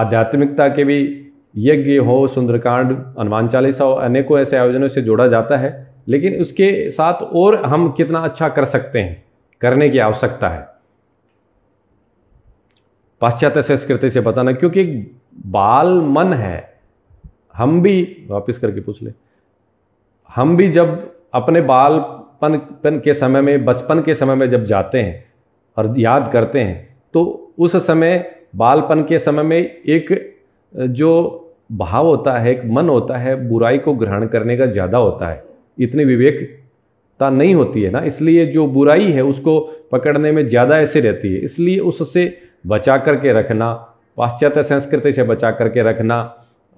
आध्यात्मिकता के भी यज्ञ हो सुंदरकांड हनुमान चालीसा हो अनेकों ऐसे आयोजनों से जोड़ा जाता है लेकिन उसके साथ और हम कितना अच्छा कर सकते हैं करने की आवश्यकता है पाश्चात्य संस्कृति से बताना क्योंकि बाल मन है हम भी वापस करके पूछ ले हम भी जब अपने बालपन पन के समय में बचपन के समय में जब जाते हैं और याद करते हैं तो उस समय बालपन के समय में एक जो भाव होता है एक मन होता है बुराई को ग्रहण करने का ज़्यादा होता है इतनी विवेकता नहीं होती है ना इसलिए जो बुराई है उसको पकड़ने में ज़्यादा ऐसे रहती है इसलिए उससे बचा करके रखना पाश्चात्य संस्कृति से बचा करके रखना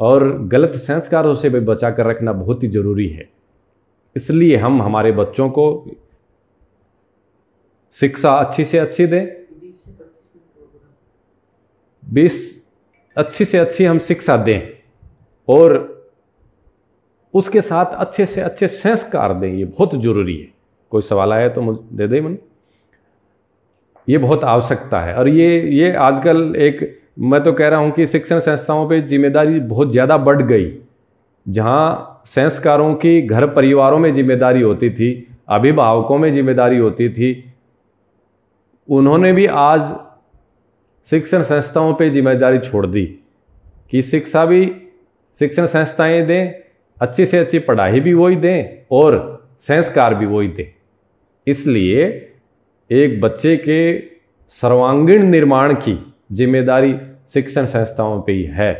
और गलत संस्कारों से भी बचा कर रखना बहुत ही ज़रूरी है इसलिए हम हमारे बच्चों को शिक्षा अच्छी से अच्छी दें बीस अच्छी से अच्छी हम शिक्षा दें और उसके साथ अच्छे से अच्छे संस्कार दें ये बहुत ज़रूरी है कोई सवाल आया तो मुझे दे दें मन ये बहुत आवश्यकता है और ये ये आजकल एक मैं तो कह रहा हूँ कि शिक्षण संस्थाओं पे जिम्मेदारी बहुत ज़्यादा बढ़ गई जहाँ संस्कारों की घर परिवारों में जिम्मेदारी होती थी अभिभावकों में जिम्मेदारी होती थी उन्होंने भी आज शिक्षण संस्थाओं पे जिम्मेदारी छोड़ दी कि शिक्षा भी शिक्षण संस्थाएं दें अच्छी से अच्छी पढ़ाई भी वही दें और संस्कार भी वही दें इसलिए एक बच्चे के सर्वांगीण निर्माण की जिम्मेदारी शिक्षण संस्थाओं पे ही है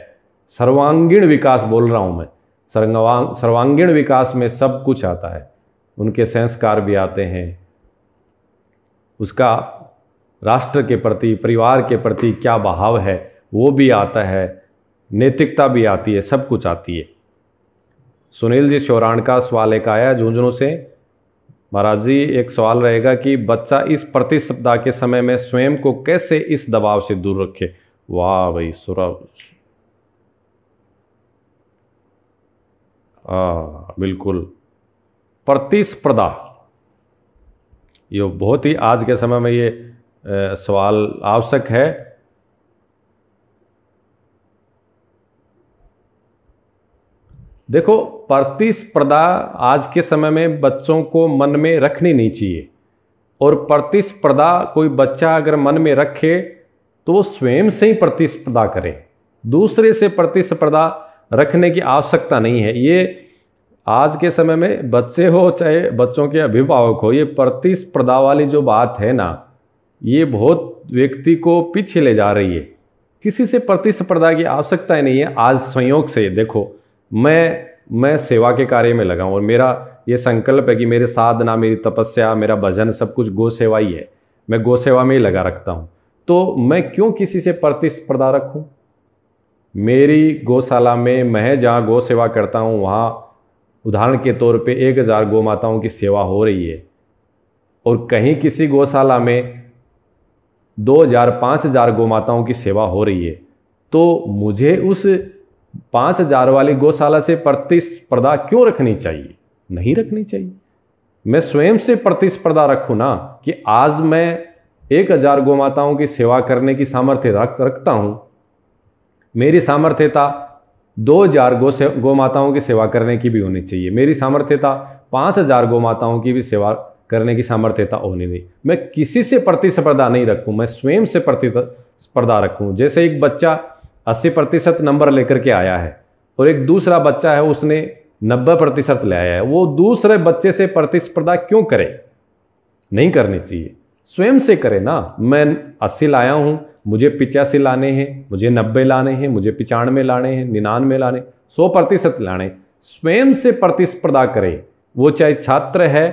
सर्वांगीण विकास बोल रहा हूँ मैं सर्वांग सर्वांगीण विकास में सब कुछ आता है उनके संस्कार भी आते हैं उसका राष्ट्र के प्रति परिवार के प्रति क्या बहाव है वो भी आता है नैतिकता भी आती है सब कुछ आती है सुनील जी शौराण का सवाल एक आया झुंझुनू से महाराज जी एक सवाल रहेगा कि बच्चा इस प्रतिस्पर्धा के समय में स्वयं को कैसे इस दबाव से दूर रखे वाह भाई सुरभ हाँ बिल्कुल प्रतिस्पर्धा ये बहुत ही आज के समय में ये सवाल आवश्यक है देखो प्रतिस्पर्धा आज के समय में बच्चों को मन में रखनी नहीं चाहिए और प्रतिस्पर्धा कोई बच्चा अगर मन में रखे तो वो स्वयं से ही प्रतिस्पर्धा करे दूसरे से प्रतिस्पर्धा रखने की आवश्यकता नहीं है ये आज के समय में बच्चे हो चाहे बच्चों के अभिभावक हो ये प्रतिस्पर्धा वाली जो बात है ना ये बहुत व्यक्ति को पीछे ले जा रही है किसी से प्रतिस्पर्धा की आवश्यकता ही नहीं है आज संयोग से देखो मैं मैं सेवा के कार्य में लगा हूँ और मेरा ये संकल्प है कि मेरे साधना मेरी तपस्या मेरा भजन सब कुछ गो सेवा ही है मैं गो सेवा में ही लगा रखता हूँ तो मैं क्यों किसी से प्रतिस्पर्धा रखूँ मेरी गौशाला में मैं जहाँ गौ सेवा करता हूँ वहाँ उदाहरण के तौर पे एक हज़ार गौ माताओं की सेवा हो रही है और कहीं किसी गौशाला में दो हज़ार पाँच हज़ार गौ माताओं की सेवा हो रही है तो मुझे उस पांच हजार वाली गौशाला से प्रतिस्पर्धा क्यों रखनी चाहिए नहीं रखनी चाहिए मैं स्वयं से प्रतिस्पर्धा रखू ना कि आज मैं एक हजार गोमाताओं की सेवा करने की सामर्थ्य रख रखता हूं मेरी सामर्थ्यता दो हजार गो गोमाताओं की सेवा करने की भी होनी चाहिए मेरी सामर्थ्यता पांच हजार गोमाताओं की भी सेवा करने की सामर्थ्यता होनी नहीं मैं किसी से प्रतिस्पर्धा नहीं रखूं मैं स्वयं से प्रतिस्पर्धा रखूं जैसे एक बच्चा अस्सी प्रतिशत नंबर लेकर के आया है और एक दूसरा बच्चा है उसने नब्बे प्रतिशत ले आया है वो दूसरे बच्चे से प्रतिस्पर्धा क्यों करे नहीं करनी चाहिए स्वयं से करे ना मैं अस्सी लाया हूँ मुझे पिचासी लाने हैं मुझे नब्बे लाने हैं मुझे पिचानवे लाने हैं निन्यानवे लाने सौ प्रतिशत लाने स्वयं से प्रतिस्पर्धा करे वो चाहे छात्र है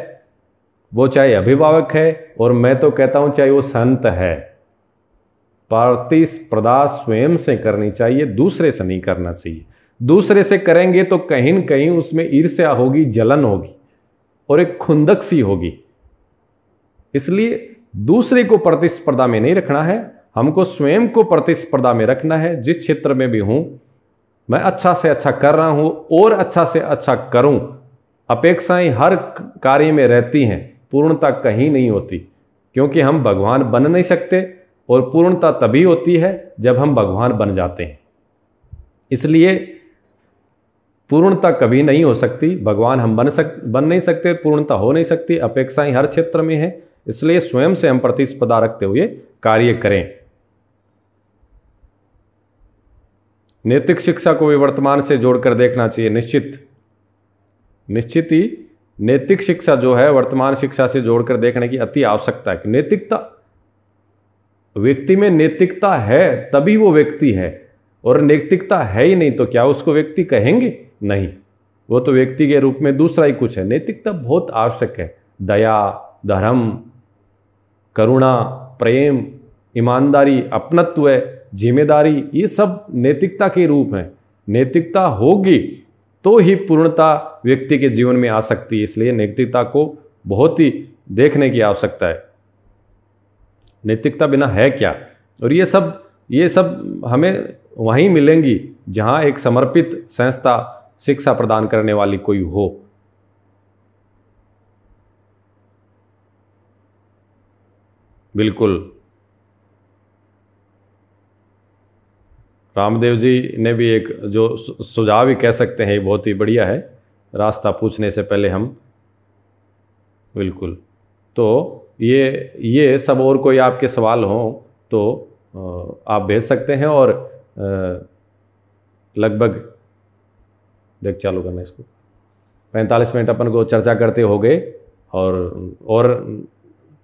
वो चाहे अभिभावक है और मैं तो कहता हूँ चाहे वो संत है प्रतिस्पर्धा स्वयं से करनी चाहिए दूसरे से नहीं करना चाहिए दूसरे से करेंगे तो कहीं न कहीं उसमें ईर्ष्या होगी जलन होगी और एक खुंदक सी होगी इसलिए दूसरे को प्रतिस्पर्धा में नहीं रखना है हमको स्वयं को प्रतिस्पर्धा में रखना है जिस क्षेत्र में भी हूं मैं अच्छा से अच्छा कर रहा हूं और अच्छा से अच्छा करूं अपेक्षाएं हर कार्य में रहती हैं पूर्णता कहीं नहीं होती क्योंकि हम भगवान बन नहीं सकते और पूर्णता तभी होती है जब हम भगवान बन जाते हैं इसलिए पूर्णता कभी नहीं हो सकती भगवान हम बन सक बन नहीं सकते पूर्णता हो नहीं सकती अपेक्षाएं हर क्षेत्र में हैं इसलिए स्वयं से हम प्रतिस्पर्धा रखते हुए कार्य करें नैतिक शिक्षा को भी वर्तमान से जोड़कर देखना चाहिए निश्चित निश्चित ही नैतिक शिक्षा जो है वर्तमान शिक्षा से जोड़कर देखने की अति आवश्यकता है कि नैतिकता व्यक्ति में नैतिकता है तभी वो व्यक्ति है और नैतिकता है ही नहीं तो क्या उसको व्यक्ति कहेंगे नहीं वो तो व्यक्ति के रूप में दूसरा ही कुछ है नैतिकता बहुत आवश्यक है दया धर्म करुणा प्रेम ईमानदारी अपनत्व जिम्मेदारी ये सब नैतिकता के रूप हैं नैतिकता होगी तो ही पूर्णता व्यक्ति के जीवन में आ सकती है इसलिए नैतिकता को बहुत ही देखने की आवश्यकता है नैतिकता बिना है क्या और ये सब ये सब हमें वहीं मिलेंगी जहाँ एक समर्पित संस्था शिक्षा प्रदान करने वाली कोई हो बिल्कुल रामदेव जी ने भी एक जो सुझाव ही कह सकते हैं बहुत ही बढ़िया है रास्ता पूछने से पहले हम बिल्कुल तो ये ये सब और कोई आपके सवाल हों तो आप भेज सकते हैं और लगभग देख चालू करना इसको पैंतालीस मिनट अपन को चर्चा करते हो गए और और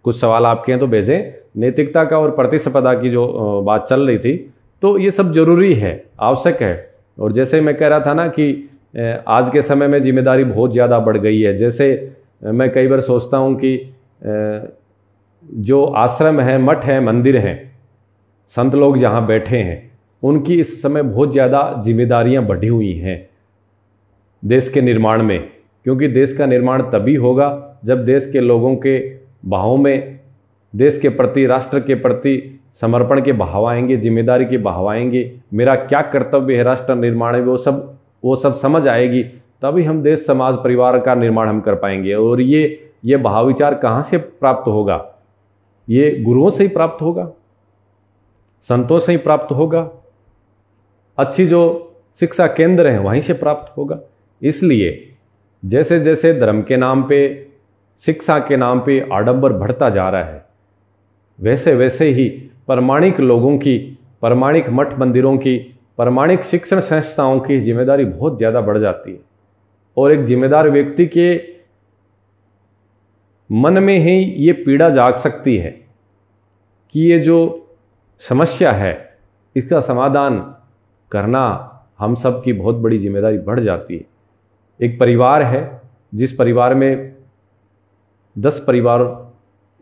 कुछ सवाल आपके हैं तो भेजें नैतिकता का और प्रतिस्पर्धा की जो बात चल रही थी तो ये सब जरूरी है आवश्यक है और जैसे मैं कह रहा था ना कि आज के समय में जिम्मेदारी बहुत ज़्यादा बढ़ गई है जैसे मैं कई बार सोचता हूँ कि जो आश्रम है मठ है मंदिर हैं संत लोग जहाँ बैठे हैं उनकी इस समय बहुत ज़्यादा जिम्मेदारियाँ बढ़ी हुई हैं देश के निर्माण में क्योंकि देश का निर्माण तभी होगा जब देश के लोगों के भावों में देश के प्रति राष्ट्र के प्रति समर्पण के भाव आएंगे जिम्मेदारी के भाव आएंगे मेरा क्या कर्तव्य है राष्ट्र निर्माण में वो सब वो सब समझ आएगी तभी हम देश समाज परिवार का निर्माण हम कर पाएंगे और ये ये भाव विचार कहाँ से प्राप्त होगा ये गुरुओं से ही प्राप्त होगा संतों से ही प्राप्त होगा अच्छी जो शिक्षा केंद्र हैं वहीं से प्राप्त होगा इसलिए जैसे जैसे धर्म के नाम पे शिक्षा के नाम पे आडंबर बढ़ता जा रहा है वैसे वैसे ही प्रमाणिक लोगों की प्रमाणिक मठ मंदिरों की प्रमाणिक शिक्षण संस्थाओं की जिम्मेदारी बहुत ज़्यादा बढ़ जाती है और एक जिम्मेदार व्यक्ति के मन में ही ये पीड़ा जाग सकती है कि ये जो समस्या है इसका समाधान करना हम सब की बहुत बड़ी जिम्मेदारी बढ़ जाती है एक परिवार है जिस परिवार में दस परिवार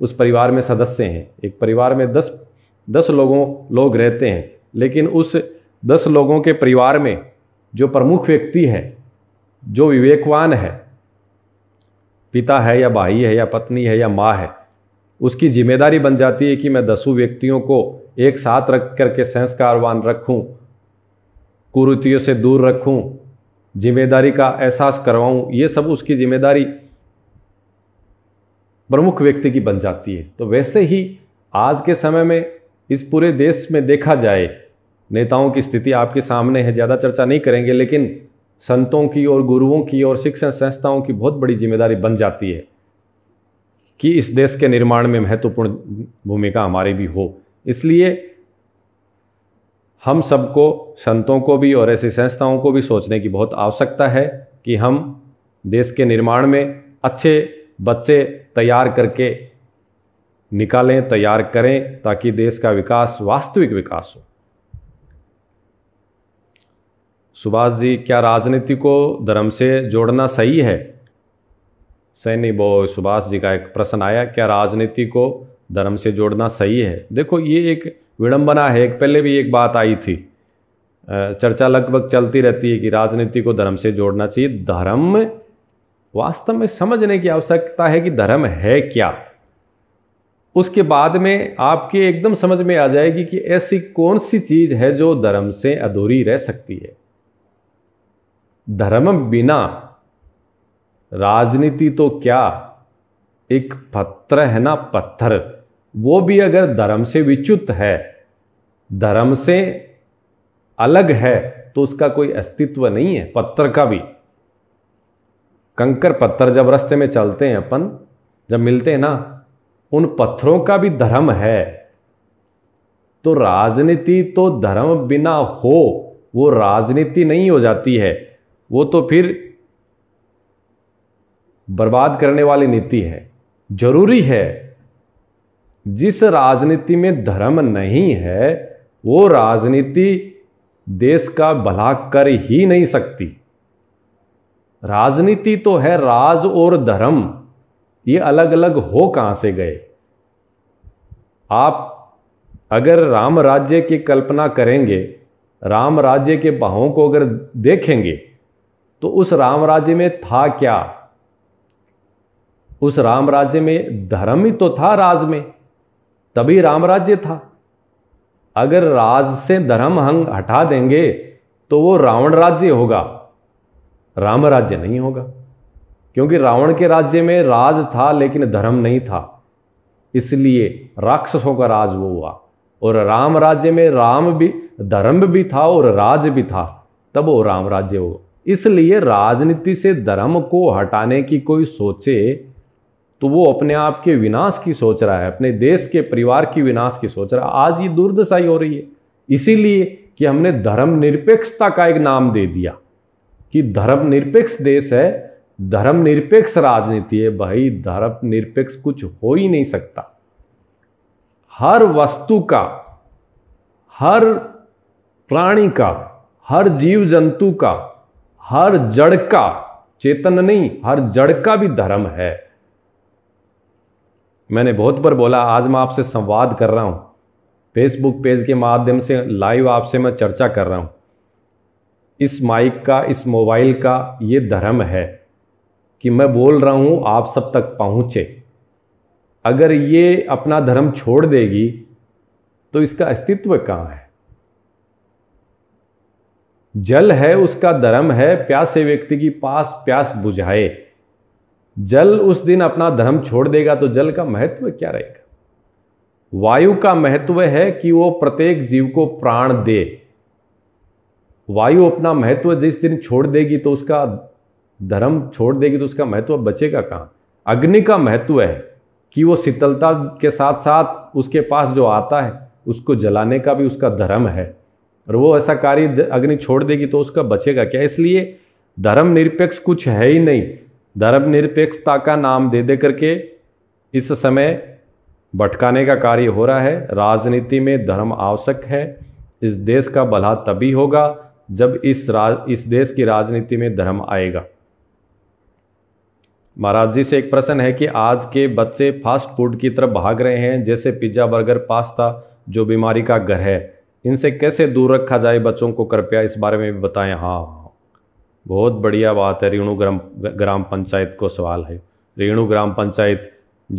उस परिवार में सदस्य हैं एक परिवार में दस दस लोगों लोग रहते हैं लेकिन उस दस लोगों के परिवार में जो प्रमुख व्यक्ति है जो विवेकवान है पिता है या भाई है या पत्नी है या माँ है उसकी जिम्मेदारी बन जाती है कि मैं दसों व्यक्तियों को एक साथ रख करके संस्कारवान रखूं, कुरुतियों से दूर रखूं, जिम्मेदारी का एहसास करवाऊं, ये सब उसकी जिम्मेदारी प्रमुख व्यक्ति की बन जाती है तो वैसे ही आज के समय में इस पूरे देश में देखा जाए नेताओं की स्थिति आपके सामने है ज़्यादा चर्चा नहीं करेंगे लेकिन संतों की और गुरुओं की और शिक्षण संस्थाओं की बहुत बड़ी जिम्मेदारी बन जाती है कि इस देश के निर्माण में महत्वपूर्ण भूमिका हमारी भी हो इसलिए हम सबको संतों को भी और ऐसी संस्थाओं को भी सोचने की बहुत आवश्यकता है कि हम देश के निर्माण में अच्छे बच्चे तैयार करके निकालें तैयार करें ताकि देश का विकास वास्तविक विकास हो सुभाष जी क्या राजनीति को धर्म से जोड़ना सही है सैनी बो सुभाष जी का एक प्रश्न आया क्या राजनीति को धर्म से जोड़ना सही है देखो ये एक विडंबना है एक पहले भी एक बात आई थी चर्चा लगभग चलती रहती है कि राजनीति को धर्म से जोड़ना चाहिए धर्म वास्तव में समझने की आवश्यकता है कि धर्म है क्या उसके बाद में आपके एकदम समझ में आ जाएगी कि ऐसी कौन सी चीज़ है जो धर्म से अधूरी रह सकती है धर्म बिना राजनीति तो क्या एक पत्र है ना पत्थर वो भी अगर धर्म से विच्युत है धर्म से अलग है तो उसका कोई अस्तित्व नहीं है पत्थर का भी कंकर पत्थर जब रास्ते में चलते हैं अपन जब मिलते हैं ना उन पत्थरों का भी धर्म है तो राजनीति तो धर्म बिना हो वो राजनीति नहीं हो जाती है वो तो फिर बर्बाद करने वाली नीति है जरूरी है जिस राजनीति में धर्म नहीं है वो राजनीति देश का भला कर ही नहीं सकती राजनीति तो है राज और धर्म ये अलग अलग हो कहां से गए आप अगर राम राज्य की कल्पना करेंगे राम राज्य के भावों को अगर देखेंगे तो उस राम राज्य में था क्या उस राम राज्य में धर्म ही तो था राज में तभी राम राज्य था अगर राज से धर्म हंग हटा देंगे तो वो रावण राज्य होगा राम राज्य नहीं होगा क्योंकि रावण के राज्य में राज था लेकिन धर्म नहीं था इसलिए राक्षसों का राज वो हुआ और राम राज्य में राम भी धर्म भी था और राज भी था तब वो राम राज्य होगा इसलिए राजनीति से धर्म को हटाने की कोई सोचे तो वो अपने आप के विनाश की सोच रहा है अपने देश के परिवार की विनाश की सोच रहा है आज ये दुर्दशाई हो रही है इसीलिए कि हमने धर्म निरपेक्षता का एक नाम दे दिया कि धर्म निरपेक्ष देश है धर्म निरपेक्ष राजनीति है भाई धर्म निरपेक्ष कुछ हो ही नहीं सकता हर वस्तु का हर प्राणी का हर जीव जंतु का हर जड़ का चेतन नहीं हर जड़ का भी धर्म है मैंने बहुत बार बोला आज मैं आपसे संवाद कर रहा हूं फेसबुक पेज के माध्यम से लाइव आपसे मैं चर्चा कर रहा हूं इस माइक का इस मोबाइल का ये धर्म है कि मैं बोल रहा हूं आप सब तक पहुंचे अगर ये अपना धर्म छोड़ देगी तो इसका अस्तित्व कहाँ है जल है उसका धर्म है प्यासे व्यक्ति की पास प्यास बुझाए जल उस दिन अपना धर्म छोड़ देगा तो जल का महत्व क्या रहेगा वायु का महत्व है कि वो प्रत्येक जीव को प्राण दे वायु अपना महत्व जिस दिन छोड़ देगी तो उसका धर्म छोड़ देगी तो उसका महत्व बचेगा कहां अग्नि का महत्व है कि वो शीतलता के साथ साथ उसके पास जो आता है उसको जलाने का भी उसका धर्म है और वो ऐसा कार्य अग्नि छोड़ देगी तो उसका बचेगा क्या इसलिए धर्म निरपेक्ष कुछ है ही नहीं धर्म निरपेक्षता का नाम दे दे करके इस समय भटकाने का कार्य हो रहा है राजनीति में धर्म आवश्यक है इस देश का भला तभी होगा जब इस राज इस देश की राजनीति में धर्म आएगा महाराज जी से एक प्रश्न है कि आज के बच्चे फास्ट फूड की तरफ भाग रहे हैं जैसे पिज्ज़ा बर्गर पास्ता जो बीमारी का घर है इनसे कैसे दूर रखा जाए बच्चों को कृपया इस बारे में भी बताएं हाँ, हाँ, हाँ बहुत बढ़िया बात है रेणु ग्राम ग्राम पंचायत को सवाल है रेणु ग्राम पंचायत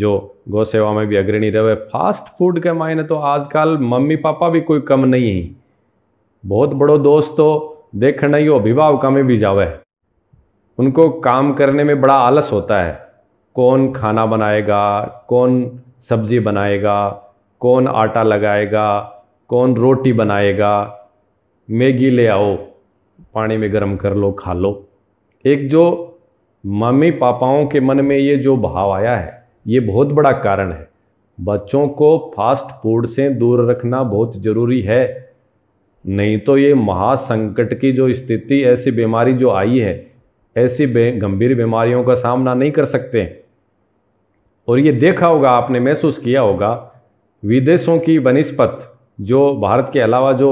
जो गौ सेवा में भी अग्रणी रहे फास्ट फूड के मायने तो आजकल मम्मी पापा भी कोई कम नहीं है बहुत बड़ो दोस्त तो देख नहीं हो अभिभावक में भी जावे उनको काम करने में बड़ा आलस होता है कौन खाना बनाएगा कौन सब्जी बनाएगा कौन आटा लगाएगा कौन रोटी बनाएगा मैगी ले आओ पानी में गर्म कर लो खा लो एक जो मम्मी पापाओं के मन में ये जो भाव आया है ये बहुत बड़ा कारण है बच्चों को फास्ट फूड से दूर रखना बहुत ज़रूरी है नहीं तो ये महासंकट की जो स्थिति ऐसी बीमारी जो आई है ऐसी बे, गंभीर बीमारियों का सामना नहीं कर सकते और ये देखा होगा आपने महसूस किया होगा विदेशों की बनस्पत जो भारत के अलावा जो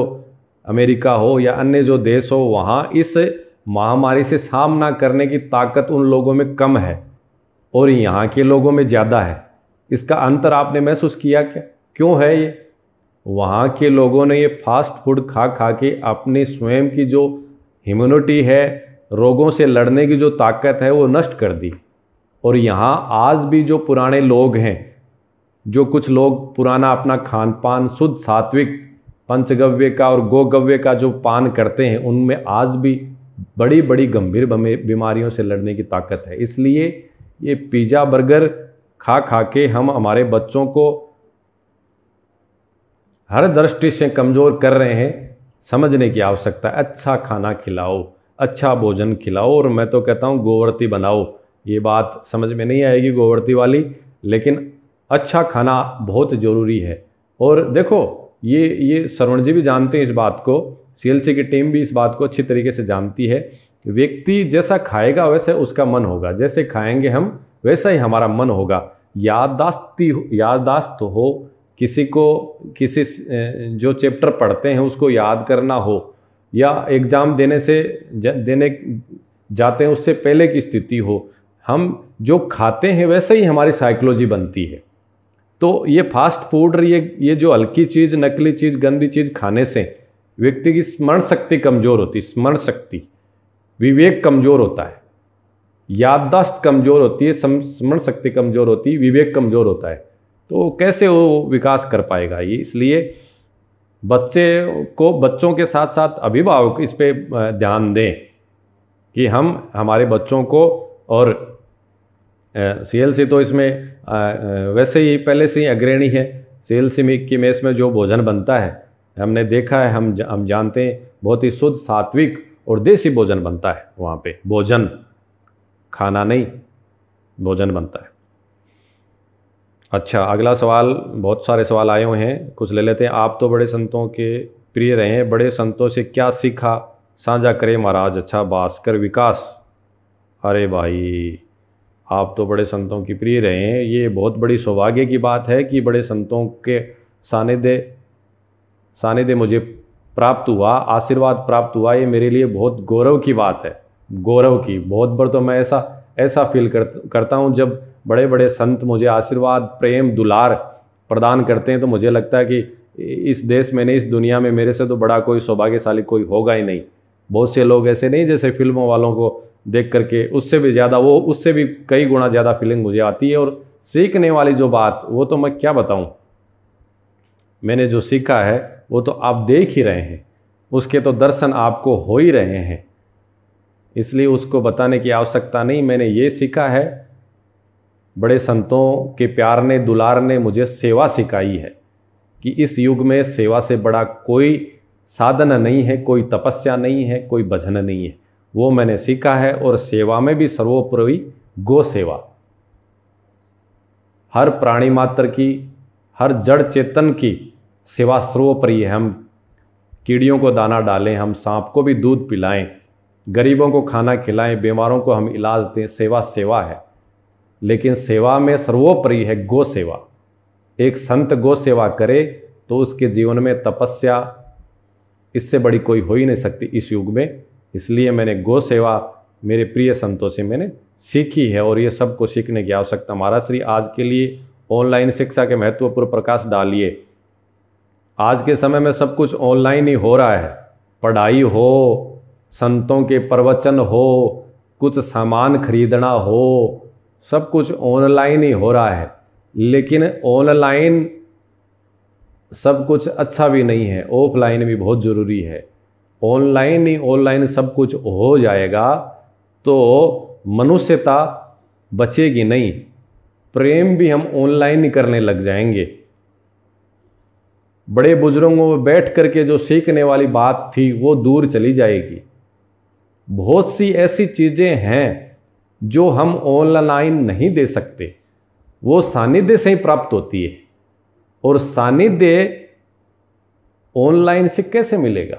अमेरिका हो या अन्य जो देश हो वहाँ इस महामारी से सामना करने की ताकत उन लोगों में कम है और यहाँ के लोगों में ज़्यादा है इसका अंतर आपने महसूस किया क्या क्यों है ये वहाँ के लोगों ने ये फास्ट फूड खा खा के अपने स्वयं की जो इम्यूनिटी है रोगों से लड़ने की जो ताकत है वो नष्ट कर दी और यहाँ आज भी जो पुराने लोग हैं जो कुछ लोग पुराना अपना खान पान शुद्ध सात्विक पंचगव्य का और गोगव्य का जो पान करते हैं उनमें आज भी बड़ी बड़ी गंभीर बीमारियों से लड़ने की ताकत है इसलिए ये पिज़्ज़ा बर्गर खा खा के हम हमारे बच्चों को हर दृष्टि से कमज़ोर कर रहे हैं समझने की आवश्यकता है अच्छा खाना खिलाओ अच्छा भोजन खिलाओ और मैं तो कहता हूँ गोवर्ती बनाओ ये बात समझ में नहीं आएगी गोवर्ती वाली लेकिन अच्छा खाना बहुत ज़रूरी है और देखो ये ये सरवण जी भी जानते हैं इस बात को सी की टीम भी इस बात को अच्छी तरीके से जानती है व्यक्ति जैसा खाएगा वैसे उसका मन होगा जैसे खाएंगे हम वैसा ही हमारा मन होगा याददाश्ती याददाश्त हो किसी को किसी जो चैप्टर पढ़ते हैं उसको याद करना हो या एग्ज़ाम देने से देने जाते हैं उससे पहले की स्थिति हो हम जो खाते हैं वैसे ही हमारी साइकोलॉजी बनती है तो ये फास्ट फूड और ये ये जो हल्की चीज़ नकली चीज़ गंदी चीज़ खाने से व्यक्ति की स्मरण शक्ति कमज़ोर होती स्मरण शक्ति विवेक कमज़ोर होता है याददाश्त कमज़ोर होती है स्मरण शक्ति कमज़ोर होती है विवेक कमज़ोर होता है तो कैसे वो विकास कर पाएगा ये इसलिए बच्चे को बच्चों के साथ साथ अभिभावक इस पर ध्यान दें कि हम हमारे बच्चों को और सीएलसी तो इसमें वैसे ही पहले से ही अग्रणी है सेल्स की मेस में जो भोजन बनता है हमने देखा है हम हम जानते हैं बहुत ही शुद्ध सात्विक और देसी भोजन बनता है वहाँ पे भोजन खाना नहीं भोजन बनता है अच्छा अगला सवाल बहुत सारे सवाल आए हुए हैं कुछ ले लेते हैं आप तो बड़े संतों के प्रिय रहे हैं बड़े संतों से क्या सीखा साझा करें महाराज अच्छा भास्कर विकास अरे भाई आप तो बड़े संतों की प्रिय रहे हैं ये बहुत बड़ी सौभाग्य की बात है कि बड़े संतों के सानिध्य सानिध्य मुझे प्राप्त हुआ आशीर्वाद प्राप्त हुआ ये मेरे लिए बहुत गौरव की बात है गौरव की बहुत बार तो मैं ऐसा ऐसा फील कर, करता हूँ जब बड़े बड़े संत मुझे आशीर्वाद प्रेम दुलार प्रदान करते हैं तो मुझे लगता है कि इस देश में नहीं इस दुनिया में मेरे से तो बड़ा कोई सौभाग्यशाली कोई होगा ही नहीं बहुत से लोग ऐसे नहीं जैसे फिल्मों वालों को देख करके उससे भी ज़्यादा वो उससे भी कई गुना ज़्यादा फीलिंग मुझे आती है और सीखने वाली जो बात वो तो मैं क्या बताऊँ मैंने जो सीखा है वो तो आप देख ही रहे हैं उसके तो दर्शन आपको हो ही रहे हैं इसलिए उसको बताने की आवश्यकता नहीं मैंने ये सीखा है बड़े संतों के प्यार ने दुलार ने मुझे सेवा सिखाई है कि इस युग में सेवा से बड़ा कोई साधना नहीं है कोई तपस्या नहीं है कोई भजन नहीं है वो मैंने सीखा है और सेवा में भी सर्वोपरि गो सेवा हर प्राणी मात्र की हर जड़ चेतन की सेवा सर्वोपरि है हम कीड़ियों को दाना डालें हम सांप को भी दूध पिलाएं गरीबों को खाना खिलाएं बीमारों को हम इलाज दें सेवा सेवा है लेकिन सेवा में सर्वोपरि है गो सेवा एक संत गो सेवा करे तो उसके जीवन में तपस्या इससे बड़ी कोई हो ही नहीं सकती इस युग में इसलिए मैंने गो सेवा मेरे प्रिय संतों से मैंने सीखी है और ये सबको सीखने की आवश्यकता महाराज श्री आज के लिए ऑनलाइन शिक्षा के महत्व पर प्रकाश डालिए आज के समय में सब कुछ ऑनलाइन ही हो रहा है पढ़ाई हो संतों के प्रवचन हो कुछ सामान खरीदना हो सब कुछ ऑनलाइन ही हो रहा है लेकिन ऑनलाइन सब कुछ अच्छा भी नहीं है ऑफलाइन भी बहुत ज़रूरी है ऑनलाइन ही ऑनलाइन सब कुछ हो जाएगा तो मनुष्यता बचेगी नहीं प्रेम भी हम ऑनलाइन ही करने लग जाएंगे बड़े बुजुर्गों में बैठ करके जो सीखने वाली बात थी वो दूर चली जाएगी बहुत सी ऐसी चीज़ें हैं जो हम ऑनलाइन नहीं दे सकते वो सानिध्य से ही प्राप्त होती है और सानिध्य ऑनलाइन से कैसे मिलेगा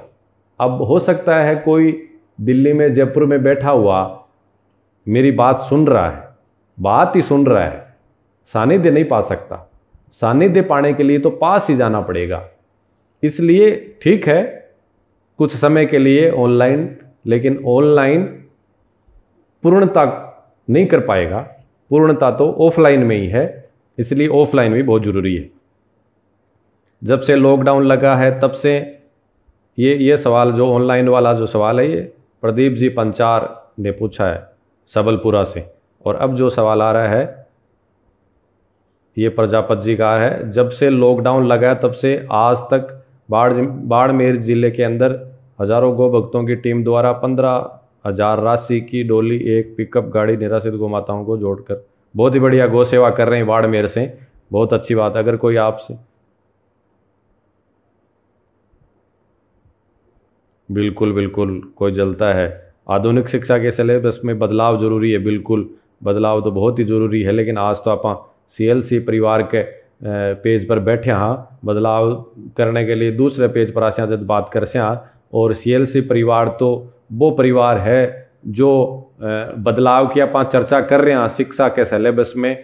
अब हो सकता है कोई दिल्ली में जयपुर में बैठा हुआ मेरी बात सुन रहा है बात ही सुन रहा है सानिध्य नहीं पा सकता सानिध्य पाने के लिए तो पास ही जाना पड़ेगा इसलिए ठीक है कुछ समय के लिए ऑनलाइन लेकिन ऑनलाइन पूर्णता नहीं कर पाएगा पूर्णता तो ऑफलाइन में ही है इसलिए ऑफलाइन भी बहुत ज़रूरी है जब से लॉकडाउन लगा है तब से ये ये सवाल जो ऑनलाइन वाला जो सवाल है ये प्रदीप जी पंचार ने पूछा है सबलपुरा से और अब जो सवाल आ रहा है ये प्रजापत जी का है जब से लॉकडाउन लगा तब से आज तक बाड़ बाड़मेर जिले के अंदर हजारों गो भक्तों की टीम द्वारा पंद्रह हजार राशि की डोली एक पिकअप गाड़ी निराश्रित गोमाताओं को जोड़कर बहुत ही बढ़िया गौ सेवा कर रहे हैं बाड़मेर से बहुत अच्छी बात अगर कोई आपसे बिल्कुल बिल्कुल कोई जलता है आधुनिक शिक्षा के सिलेबस में बदलाव जरूरी है बिल्कुल बदलाव तो बहुत ही जरूरी है लेकिन आज तो आप सी एल सी परिवार के पेज पर बैठे हाँ बदलाव करने के लिए दूसरे पेज पर आसियाँ जब बात कर से हाँ और सी एल सी परिवार तो वो परिवार है जो बदलाव की आप चर्चा कर रहे हैं शिक्षा के सिलेबस में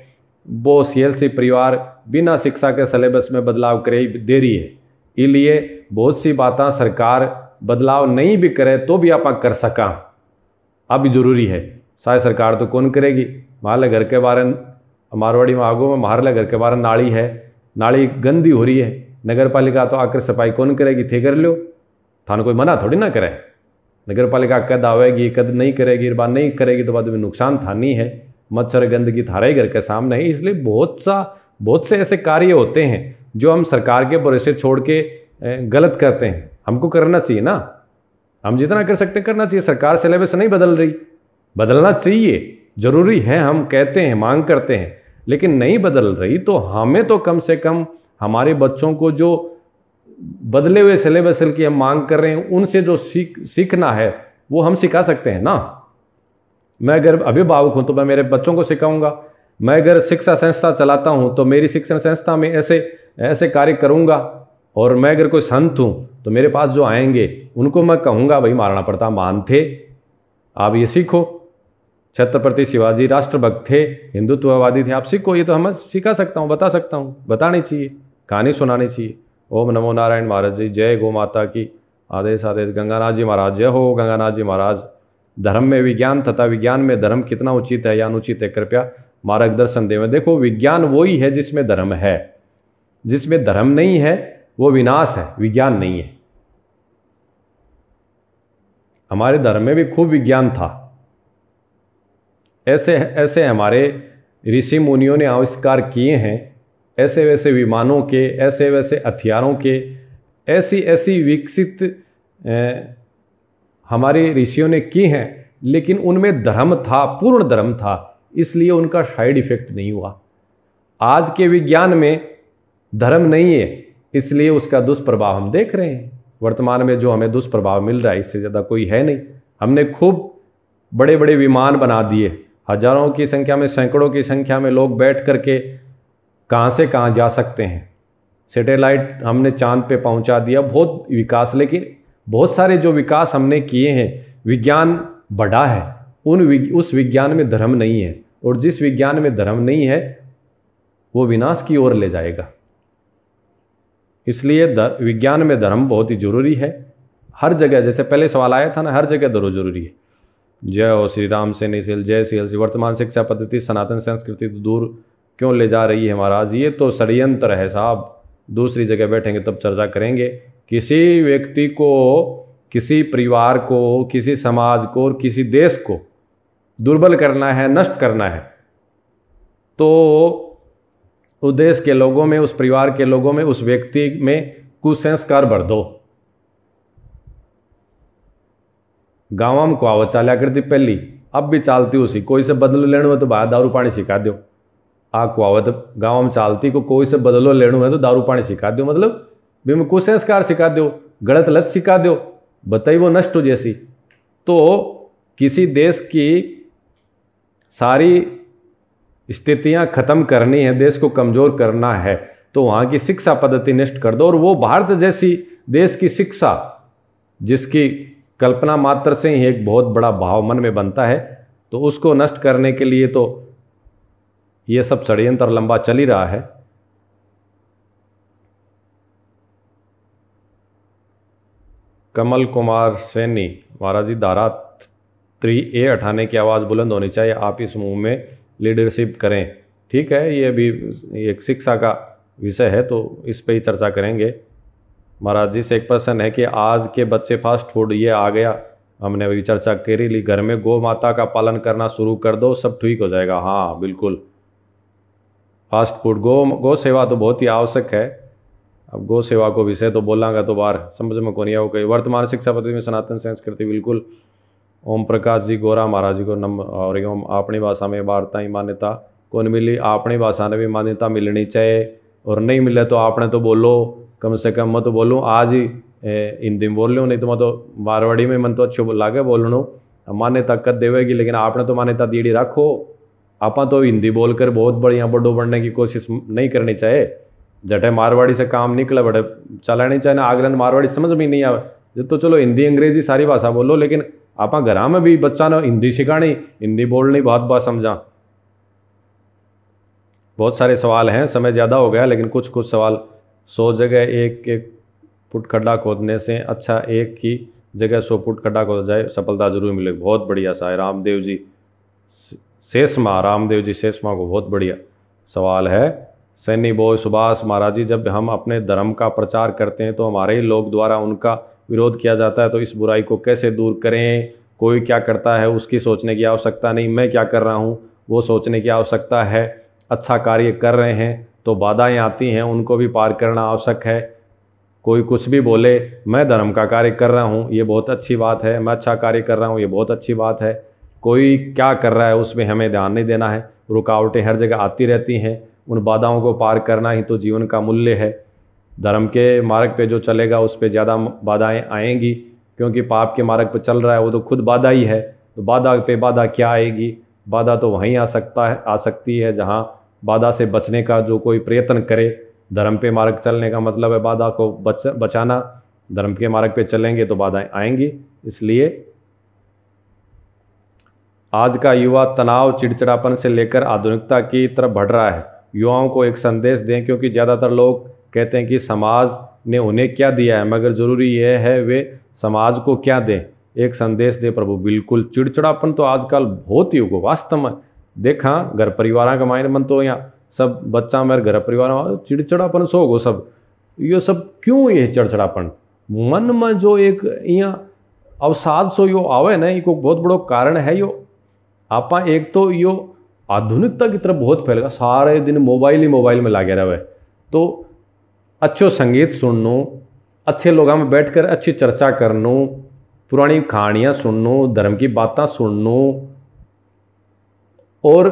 वो सी एल सी परिवार बिना शिक्षा के सिलेबस में बदलाव करे दे रही है इसलिए बहुत सी बातें सरकार बदलाव नहीं भी करे तो भी आप कर सका अब जरूरी है सारी सरकार तो कौन करेगी मारे घर के बारे मारवाड़ी में आगो में मारला घर के बारे नाली है नाली गंदी हो रही है नगर पालिका तो आकर सफाई कौन करेगी थे कर लो थानू कोई मना थोड़ी ना करे नगर पालिका कद आवेगी कद नहीं करेगी बार नहीं करेगी तो बाद में नुकसान थानी है मच्छर गंदगी थारे घर के सामने है इसलिए बहुत सा बहुत से ऐसे कार्य होते हैं जो हम सरकार के भरोसे छोड़ के गलत करते हैं हमको करना चाहिए ना हम जितना कर सकते करना चाहिए सरकार सिलेबस नहीं बदल रही बदलना चाहिए ज़रूरी है हम कहते हैं मांग करते हैं लेकिन नहीं बदल रही तो हमें तो कम से कम हमारे बच्चों को जो बदले हुए सिलेबस की हम मांग कर रहे हैं उनसे जो सीख सीखना है वो हम सिखा सकते हैं ना मैं अगर अभिभावक हूं तो मैं मेरे बच्चों को सिखाऊंगा मैं अगर शिक्षा संस्था चलाता हूं तो मेरी शिक्षण संस्था में ऐसे ऐसे कार्य करूंगा और मैं अगर कोई संत हूँ तो मेरे पास जो आएंगे उनको मैं कहूँगा भाई महाराणा प्रताप मान थे आप ये सीखो छत्रपति शिवाजी राष्ट्रभक्त थे हिंदुत्ववादी थे आप सीखो ये तो हमें सिखा सकता हूँ बता सकता हूँ बतानी चाहिए कहानी सुनानी चाहिए ओम नमो नारायण महाराज जी जय गो माता की आदेश आदेश गंगानाथ जी महाराज जय हो गंगानाथ जी महाराज धर्म में विज्ञान तथा विज्ञान में धर्म कितना उचित है या अनुचित है कृपया मार्गदर्शन देवे देखो विज्ञान वही है जिसमें धर्म है जिसमें धर्म नहीं है वो विनाश है विज्ञान नहीं है हमारे धर्म में भी खूब विज्ञान था ऐसे ऐसे हमारे ऋषि मुनियों ने आविष्कार किए हैं ऐसे वैसे विमानों के ऐसे वैसे हथियारों के ऐसी ऐसी विकसित हमारे ऋषियों ने की हैं लेकिन उनमें धर्म था पूर्ण धर्म था इसलिए उनका साइड इफेक्ट नहीं हुआ आज के विज्ञान में धर्म नहीं है इसलिए उसका दुष्प्रभाव हम देख रहे हैं वर्तमान में जो हमें दुष्प्रभाव मिल रहा है इससे ज़्यादा कोई है नहीं हमने खूब बड़े बड़े विमान बना दिए हजारों की संख्या में सैकड़ों की संख्या में लोग बैठ करके कहाँ से कहाँ जा सकते हैं सैटेलाइट हमने चांद पे पहुँचा दिया बहुत विकास लेकिन बहुत सारे जो विकास हमने किए हैं विज्ञान बढ़ा है उन विग, उस विज्ञान में धर्म नहीं है और जिस विज्ञान में धर्म नहीं है वो विनाश की ओर ले जाएगा इसलिए विज्ञान में धर्म बहुत ही ज़रूरी है हर जगह जैसे पहले सवाल आया था ना हर जगह धर्म जरूरी है जय हो श्री राम से नहीं सेल जय सेल वर्तमान शिक्षा पद्धति सनातन संस्कृति तो दूर क्यों ले जा रही है महाराज ये तो षडयंत्र है साहब दूसरी जगह बैठेंगे तब चर्चा करेंगे किसी व्यक्ति को किसी परिवार को किसी समाज को और किसी देश को दुर्बल करना है नष्ट करना है तो उस तो देश के लोगों में उस परिवार के लोगों में उस व्यक्ति में कुसंस्कार भर दो गाँव में कहावत चाल करती पहली अब भी चालती उसी कोई से बदलो लेना है तो बाहर दारू पानी सिखा दो आ कुआवत गाँव में चालती को कोई से बदलो लेना है तो दारू पानी सिखा दो मतलब भी मैं कुसंस्कार सिखा दो गलत लत सिखा दो बताई वो नष्ट हो जैसी तो किसी देश की सारी स्थितियाँ खत्म करनी है देश को कमज़ोर करना है तो वहाँ की शिक्षा पद्धति नष्ट कर दो और वो भारत जैसी देश की शिक्षा जिसकी कल्पना मात्र से ही एक बहुत बड़ा भाव मन में बनता है तो उसको नष्ट करने के लिए तो ये सब षडयंत्र लंबा चल ही रहा है कमल कुमार सैनी महाराज धारा थ्री ए हटाने की आवाज़ बुलंद होनी चाहिए आप इस मुंह में लीडरशिप करें ठीक है ये अभी एक शिक्षा का विषय है तो इस पर ही चर्चा करेंगे महाराज जी से एक प्रश्न है कि आज के बच्चे फास्ट फूड ये आ गया हमने अभी चर्चा करी ली घर में गौ माता का पालन करना शुरू कर दो सब ठीक हो जाएगा हाँ बिल्कुल फास्ट फूड गौ गौ सेवा तो बहुत ही आवश्यक है अब गौ सेवा को विषय तो बोलांगा तो बार समझ में को नहीं कहीं वर्तमान शिक्षा पद्धति में सनातन संस्कृति बिल्कुल ओम जी गोरा महाराज जी को नम और ओम भाषा में वार्ता ही मान्यता कौन मिली अपनी भाषा ने भी मान्यता मिलनी चाहिए और नहीं मिले तो आपने तो बोलो कम से कम मैं तो बोलूँ आज ही हिंदी में बोल लूँ नहीं तो मैं तो मारवाड़ी में मन तो अच्छो लागे बोल मान्यता कर देवेगी लेकिन आपने तो मान्यता दीड़ी रखो आप तो हिंदी बोलकर बहुत बढ़िया बड़ो बढ़ने की कोशिश नहीं करनी चाहिए जटे मारवाड़ी से काम निकले बड़े चलानी चाहिए ना आगलन मारवाड़ी समझ में नहीं आवे तो चलो हिंदी अंग्रेजी सारी भाषा बोलो लेकिन आप घर में भी बच्चा ने हिंदी सिखानी हिंदी बोलनी बहुत बात समझा बहुत सारे सवाल हैं समय ज़्यादा हो गया लेकिन कुछ कुछ सवाल सौ जगह एक एक फुट खड्डा खोदने से अच्छा एक ही जगह सौ फुट खड्डा खोद जाए सफलता जरूर मिलेगी बहुत बढ़िया सा है रामदेव जी शेषमा रामदेव जी शेषमा को बहुत बढ़िया सवाल है सैनी बोय सुभाष महाराज जी जब हम अपने धर्म का प्रचार करते हैं तो हमारे ही लोग द्वारा उनका विरोध किया जाता है तो इस बुराई को कैसे दूर करें कोई क्या करता है उसकी सोचने की आवश्यकता नहीं मैं क्या कर रहा हूँ वो सोचने की आवश्यकता है अच्छा कार्य कर रहे हैं तो बाधाएं आती हैं उनको भी पार करना आवश्यक है कोई कुछ भी बोले मैं धर्म का कार्य कर रहा हूँ ये बहुत अच्छी बात है मैं अच्छा कार्य कर रहा हूँ ये बहुत अच्छी बात है कोई क्या कर रहा है उसमें हमें ध्यान नहीं देना है रुकावटें हर जगह आती रहती हैं उन बाधाओं को पार करना ही तो जीवन का मूल्य है धर्म के मार्ग पे जो चलेगा उस पर ज़्यादा बाधाएं आएंगी क्योंकि पाप के मार्ग पर चल रहा है वो तो खुद बाधा ही है तो बाधा पे बाधा क्या आएगी बाधा तो वहीं आ सकता है आ सकती है जहाँ बाधा से बचने का जो कोई प्रयत्न करे धर्म पे मार्ग चलने का मतलब है बाधा को बच बचाना धर्म के मार्ग पे चलेंगे तो बाधाएं आएंगी इसलिए आज का युवा तनाव चिड़चिड़ापन से लेकर आधुनिकता की तरफ बढ़ रहा है युवाओं को एक संदेश दें क्योंकि ज़्यादातर लोग कहते हैं कि समाज ने उन्हें क्या दिया है मगर ज़रूरी यह है वे समाज को क्या दें एक संदेश दे प्रभु बिल्कुल चिड़चिड़ापन तो आजकल बहुत ही होगा वास्तव में देखा हाँ, घर परिवार का मायने मन तो यहाँ सब बच्चा मेरे घर परिवार चिड़चिड़ापन सो गो सब यो सब क्यों ये चिड़चिड़ापन मन में जो एक यहाँ अवसाद सो यो आवे ना ये को बहुत बड़ो कारण है यो आप एक तो यो आधुनिकता की तरफ बहुत फैलेगा सारे दिन मोबाइल ही मोबाइल में लागे रहे तो अच्छो संगीत सुननो अच्छे लोगों में बैठकर अच्छी चर्चा कर लो पुरानी कहानियाँ सुन लो धर्म की बातें लो और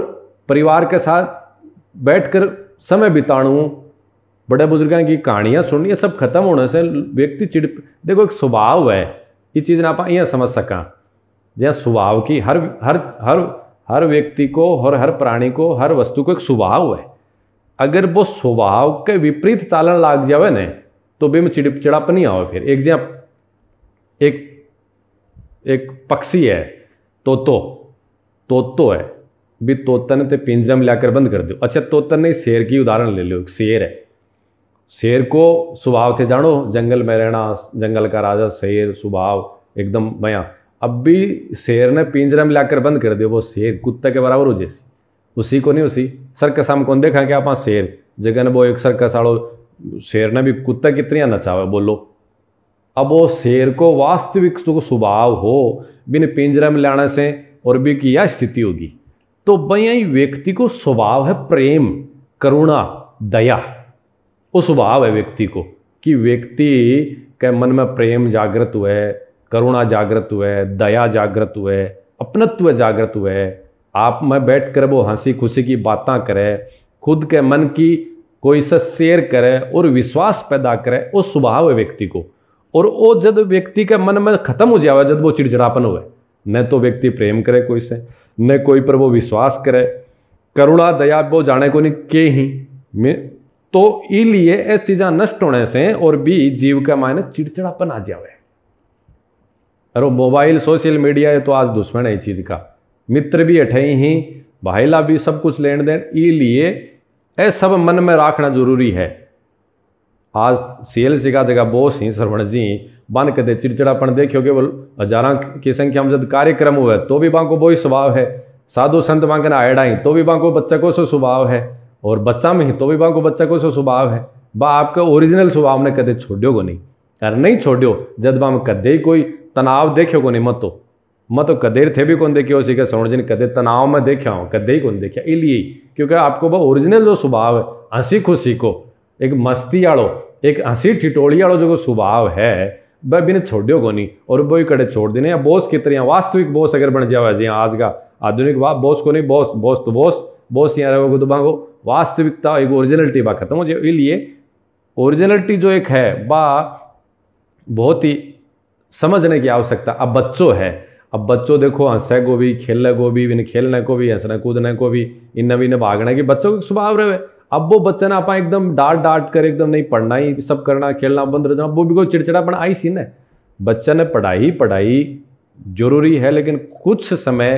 परिवार के साथ बैठकर समय बिताणु बड़े बुजुर्गों की कहानियाँ सुन ये सब खत्म होने से व्यक्ति चिड़ देखो एक स्वभाव है ये चीज़ ना आप यहाँ समझ सका जहाँ स्वभाव की हर हर हर हर व्यक्ति को हर हर प्राणी को हर वस्तु को एक स्वभाव है अगर वो स्वभाव के विपरीत चालन लाग जावे ने तो बिम में नहीं आवे फिर एक जहाँ एक एक पक्षी है तोतो तोतो है भी तोतन ते पिंजरे में लाकर बंद कर दो अच्छा तोतन नहीं शेर की उदाहरण ले लो शेर है शेर को स्वभाव थे जानो जंगल में रहना जंगल का राजा शेर स्वभाव एकदम मया अब भी शेर ने पिंजरे में लाकर बंद कर दिया वो शेर कुत्ते के बराबर हो जैसी उसी को नहीं उसी सर्कस हम कौन देखा क्या आप शेर जगह वो एक सर्कस आड़ो शेर ने भी कुत्ता कितनी नचावे बोलो अब वो शेर को वास्तविक तो स्वभाव हो बिन पिंजरा में लाने से और भी की यह स्थिति होगी तो भाई व्यक्ति को स्वभाव है प्रेम करुणा दया वो स्वभाव है व्यक्ति को कि व्यक्ति के मन में प्रेम जागृत हुए करुणा जागृत हुए दया जागृत हुए अपनत्व जागृत हुए आप में बैठ कर वो हंसी खुशी की बातें करे खुद के मन की कोई से शेयर करे और विश्वास पैदा करे वो स्वभाव है व्यक्ति को और वो जब व्यक्ति के मन में खत्म हो जाए जब वो चिड़चिड़ापन हो न तो व्यक्ति प्रेम करे कोई से न कोई पर वो विश्वास करे करुणा दया वो जाने को नहीं के ही में तो इसलिए ऐसी चीज़ा नष्ट होने से और भी जीव का मायने चिड़चिड़ापन आ जावे अरे मोबाइल सोशल मीडिया ये तो आज दुश्मन है इस चीज़ का मित्र भी अठई ही भाईला भी सब कुछ लेन देन इसलिए ऐ सब मन में राखना जरूरी है आज सी का जगह बोस ही सरवण जी बन कदे चिड़चिड़ापन देखियो केवल हजारा की संख्या में जब कार्यक्रम हुए तो भी बांको वो ही स्वभाव है साधु संत ना आयडा ही तो भी बांको बच्चा को सो स्वभाव है और बच्चा में ही तो भी बांको बच्चा को सो स्वभाव है बा आपका ओरिजिनल स्वभाव ने कदे छोड़ो को नहीं अरे नहीं छोड़ो जब बाम कदे कोई तनाव देखियो को नहीं मत तो तो थे देखे ಕದೇರ್ ಥೆ ಬಿ जी ने कदे तनाव में देखा हो कदे ही कौन ದೇಖ್ಯಾ ಇಲ್ಲಿಯೇ क्योंकि आपको वो ओरिजिनल जो स्वभाव है हंसी खुशी को एक मस्ती आड़ो एक हंसी ठिटोली आड़ो जो स्वभाव है वह बिने छोड़ियो को नहीं और वो ही कड़े छोड़ देने या बॉस की तरह वास्तविक बॉस अगर बन जाए जी आज का आधुनिक वाह बॉस को नहीं बॉस बॉस तो बॉस बॉस यहाँ रहे तो भागो वास्तविकता एक ओरिजिनलिटी बा खत्म हो जाए इसलिए ओरिजिनलिटी जो एक है वह बहुत ही समझने की आवश्यकता अब बच्चों है अब बच्चों देखो हंसने को भी खेलने को भी इन्हें खेलने को भी हंसने कूदने को भी इन्हें भी इन्हें भागने की बच्चों के स्वभाव रहे अब वो बच्चा ना अपना एकदम डांट डांट कर एकदम नहीं पढ़ना ही सब करना खेलना बंद रह वो भी कोई चिड़चिड़ापन आई सी ना बच्चा ने पढ़ाई पढ़ाई जरूरी है लेकिन कुछ समय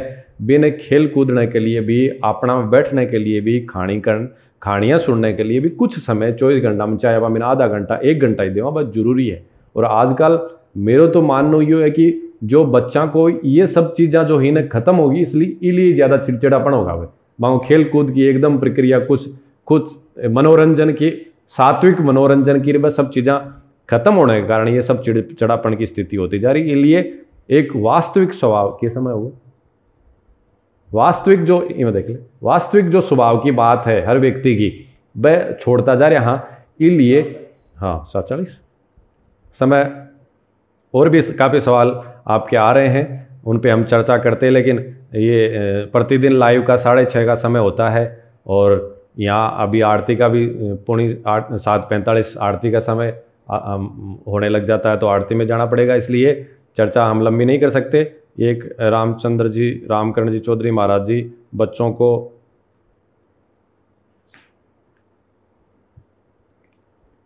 बिना खेल कूदने के लिए भी अपना में बैठने के लिए भी खाणी कर खाणियाँ सुनने के लिए भी कुछ समय चौबीस घंटा में चाहे आप मैंने आधा घंटा एक घंटा ही देवा बस जरूरी है और आजकल मेरे तो मानना यो है कि जो बच्चा को ये सब चीजा जो ही खत्म होगी इसलिए इसलिए ज़्यादा चिड़चिड़ापन होगा वे माओ खेल कूद की एकदम प्रक्रिया कुछ कुछ मनोरंजन की सात्विक मनोरंजन की वह सब चीजा खत्म होने के कारण ये सब चिड़चिड़ापन की स्थिति होती जा रही है इसलिए एक वास्तविक स्वभाव के समय हो वास्तविक जो मैं देख ले वास्तविक जो स्वभाव की बात है हर व्यक्ति की वह छोड़ता जा रहा हाँ इसलिए हाँ सात चालीस समय और भी काफ़ी सवाल आपके आ रहे हैं उन पर हम चर्चा करते हैं लेकिन ये प्रतिदिन लाइव का साढ़े छः का समय होता है और यहाँ अभी आरती का भी पौनी आठ सात पैंतालीस आरती का समय होने लग जाता है तो आरती में जाना पड़ेगा इसलिए चर्चा हम लंबी नहीं कर सकते एक रामचंद्र जी रामकरण जी चौधरी महाराज जी बच्चों को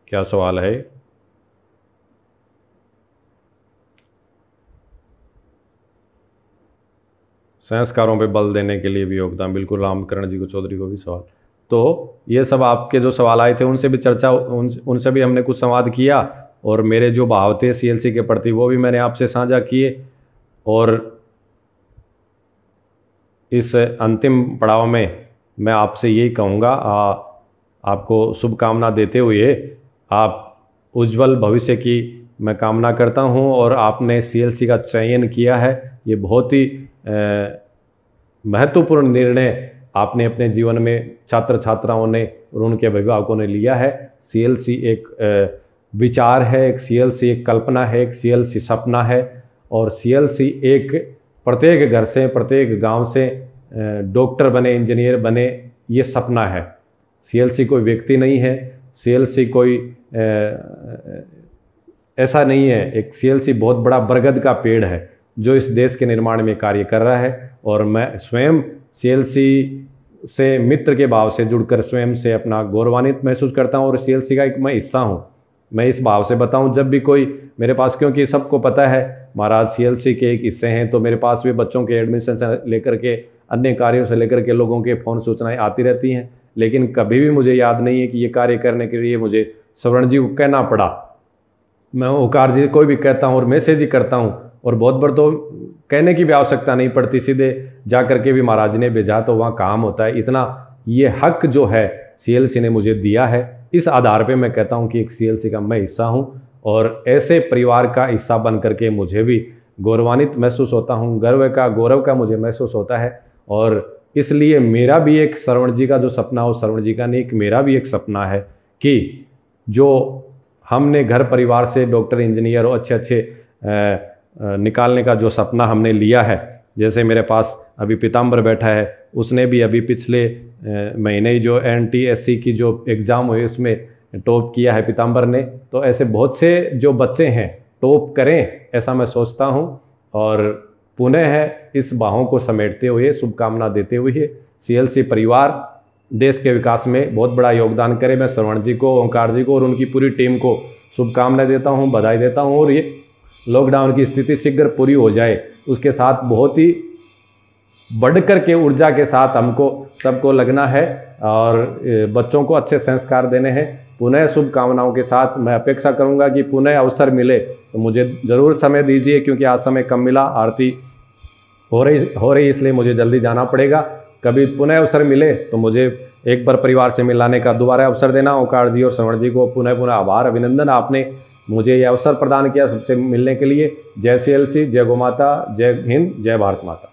क्या सवाल है संस्कारों पे बल देने के लिए भी योगदान बिल्कुल रामकरण जी को चौधरी को भी सवाल तो ये सब आपके जो सवाल आए थे उनसे भी चर्चा उन उनसे भी हमने कुछ संवाद किया और मेरे जो भाव थे सी के प्रति वो भी मैंने आपसे साझा किए और इस अंतिम पड़ाव में मैं आपसे यही कहूँगा आपको शुभकामना देते हुए आप उज्जवल भविष्य की मैं कामना करता हूँ और आपने सीएलसी का चयन किया है ये बहुत ही महत्वपूर्ण निर्णय आपने अपने जीवन में छात्र छात्राओं ने और उनके अभिभावकों ने लिया है सीएलसी एक विचार है एक सीएलसी एक कल्पना है एक सीएलसी सपना है और सीएलसी एक प्रत्येक घर से प्रत्येक गांव से डॉक्टर बने इंजीनियर बने ये सपना है सीएलसी कोई व्यक्ति नहीं है सीएलसी कोई ऐसा नहीं है एक सीएलसी बहुत बड़ा बरगद का पेड़ है जो इस देश के निर्माण में कार्य कर रहा है और मैं स्वयं सी से मित्र के भाव से जुड़कर स्वयं से अपना गौरवान्वित महसूस करता हूँ और सी का एक मैं हिस्सा हूँ मैं इस भाव से बताऊं जब भी कोई मेरे पास क्योंकि सबको पता है महाराज सीएलसी के एक हिस्से हैं तो मेरे पास भी बच्चों के एडमिशन से लेकर के अन्य कार्यों से लेकर के लोगों के फ़ोन सूचनाएं आती रहती हैं लेकिन कभी भी मुझे याद नहीं है कि ये कार्य करने के लिए मुझे सवर्ण जी को कहना पड़ा मैं ओकार जी कोई भी कहता हूँ और मैसेज ही करता हूँ और बहुत बड़ तो कहने की भी आवश्यकता नहीं पड़ती सीधे जा करके भी महाराज ने भेजा तो वहाँ काम होता है इतना ये हक जो है सीएलसी ने मुझे दिया है इस आधार पे मैं कहता हूँ कि एक सीएलसी का मैं हिस्सा हूँ और ऐसे परिवार का हिस्सा बन करके मुझे भी गौरवान्वित महसूस होता हूँ गर्व का गौरव का मुझे महसूस होता है और इसलिए मेरा भी एक श्रवण जी का जो सपना हो श्रवण जी का नहीं एक मेरा भी एक सपना है कि जो हमने घर परिवार से डॉक्टर इंजीनियर और अच्छे अच्छे निकालने का जो सपना हमने लिया है जैसे मेरे पास अभी पीताम्बर बैठा है उसने भी अभी पिछले महीने ही जो एन की जो एग्ज़ाम हुई उसमें टॉप किया है पीताम्बर ने तो ऐसे बहुत से जो बच्चे हैं टॉप करें ऐसा मैं सोचता हूँ और पुनः है इस बाहों को समेटते हुए शुभकामना देते हुए सीएलसी परिवार देश के विकास में बहुत बड़ा योगदान करे मैं श्रवण जी को ओंकार जी को और उनकी पूरी टीम को शुभकामनाएं देता हूँ बधाई देता हूँ और ये लॉकडाउन की स्थिति शीघ्र पूरी हो जाए उसके साथ बहुत ही बढ़कर के ऊर्जा के साथ हमको सबको लगना है और बच्चों को अच्छे संस्कार देने हैं पुनः शुभकामनाओं के साथ मैं अपेक्षा करूंगा कि पुनः अवसर मिले तो मुझे ज़रूर समय दीजिए क्योंकि आज समय कम मिला आरती हो रही हो रही इसलिए मुझे जल्दी जाना पड़ेगा कभी पुनः अवसर मिले तो मुझे एक बार परिवार से मिलाने का दोबारा अवसर देना ओकार जी और श्रवण जी को पुनः पुनः आभार अभिनंदन आपने मुझे यह अवसर प्रदान किया सबसे मिलने के लिए जय सी एल सी जय माता जय हिंद जय भारत माता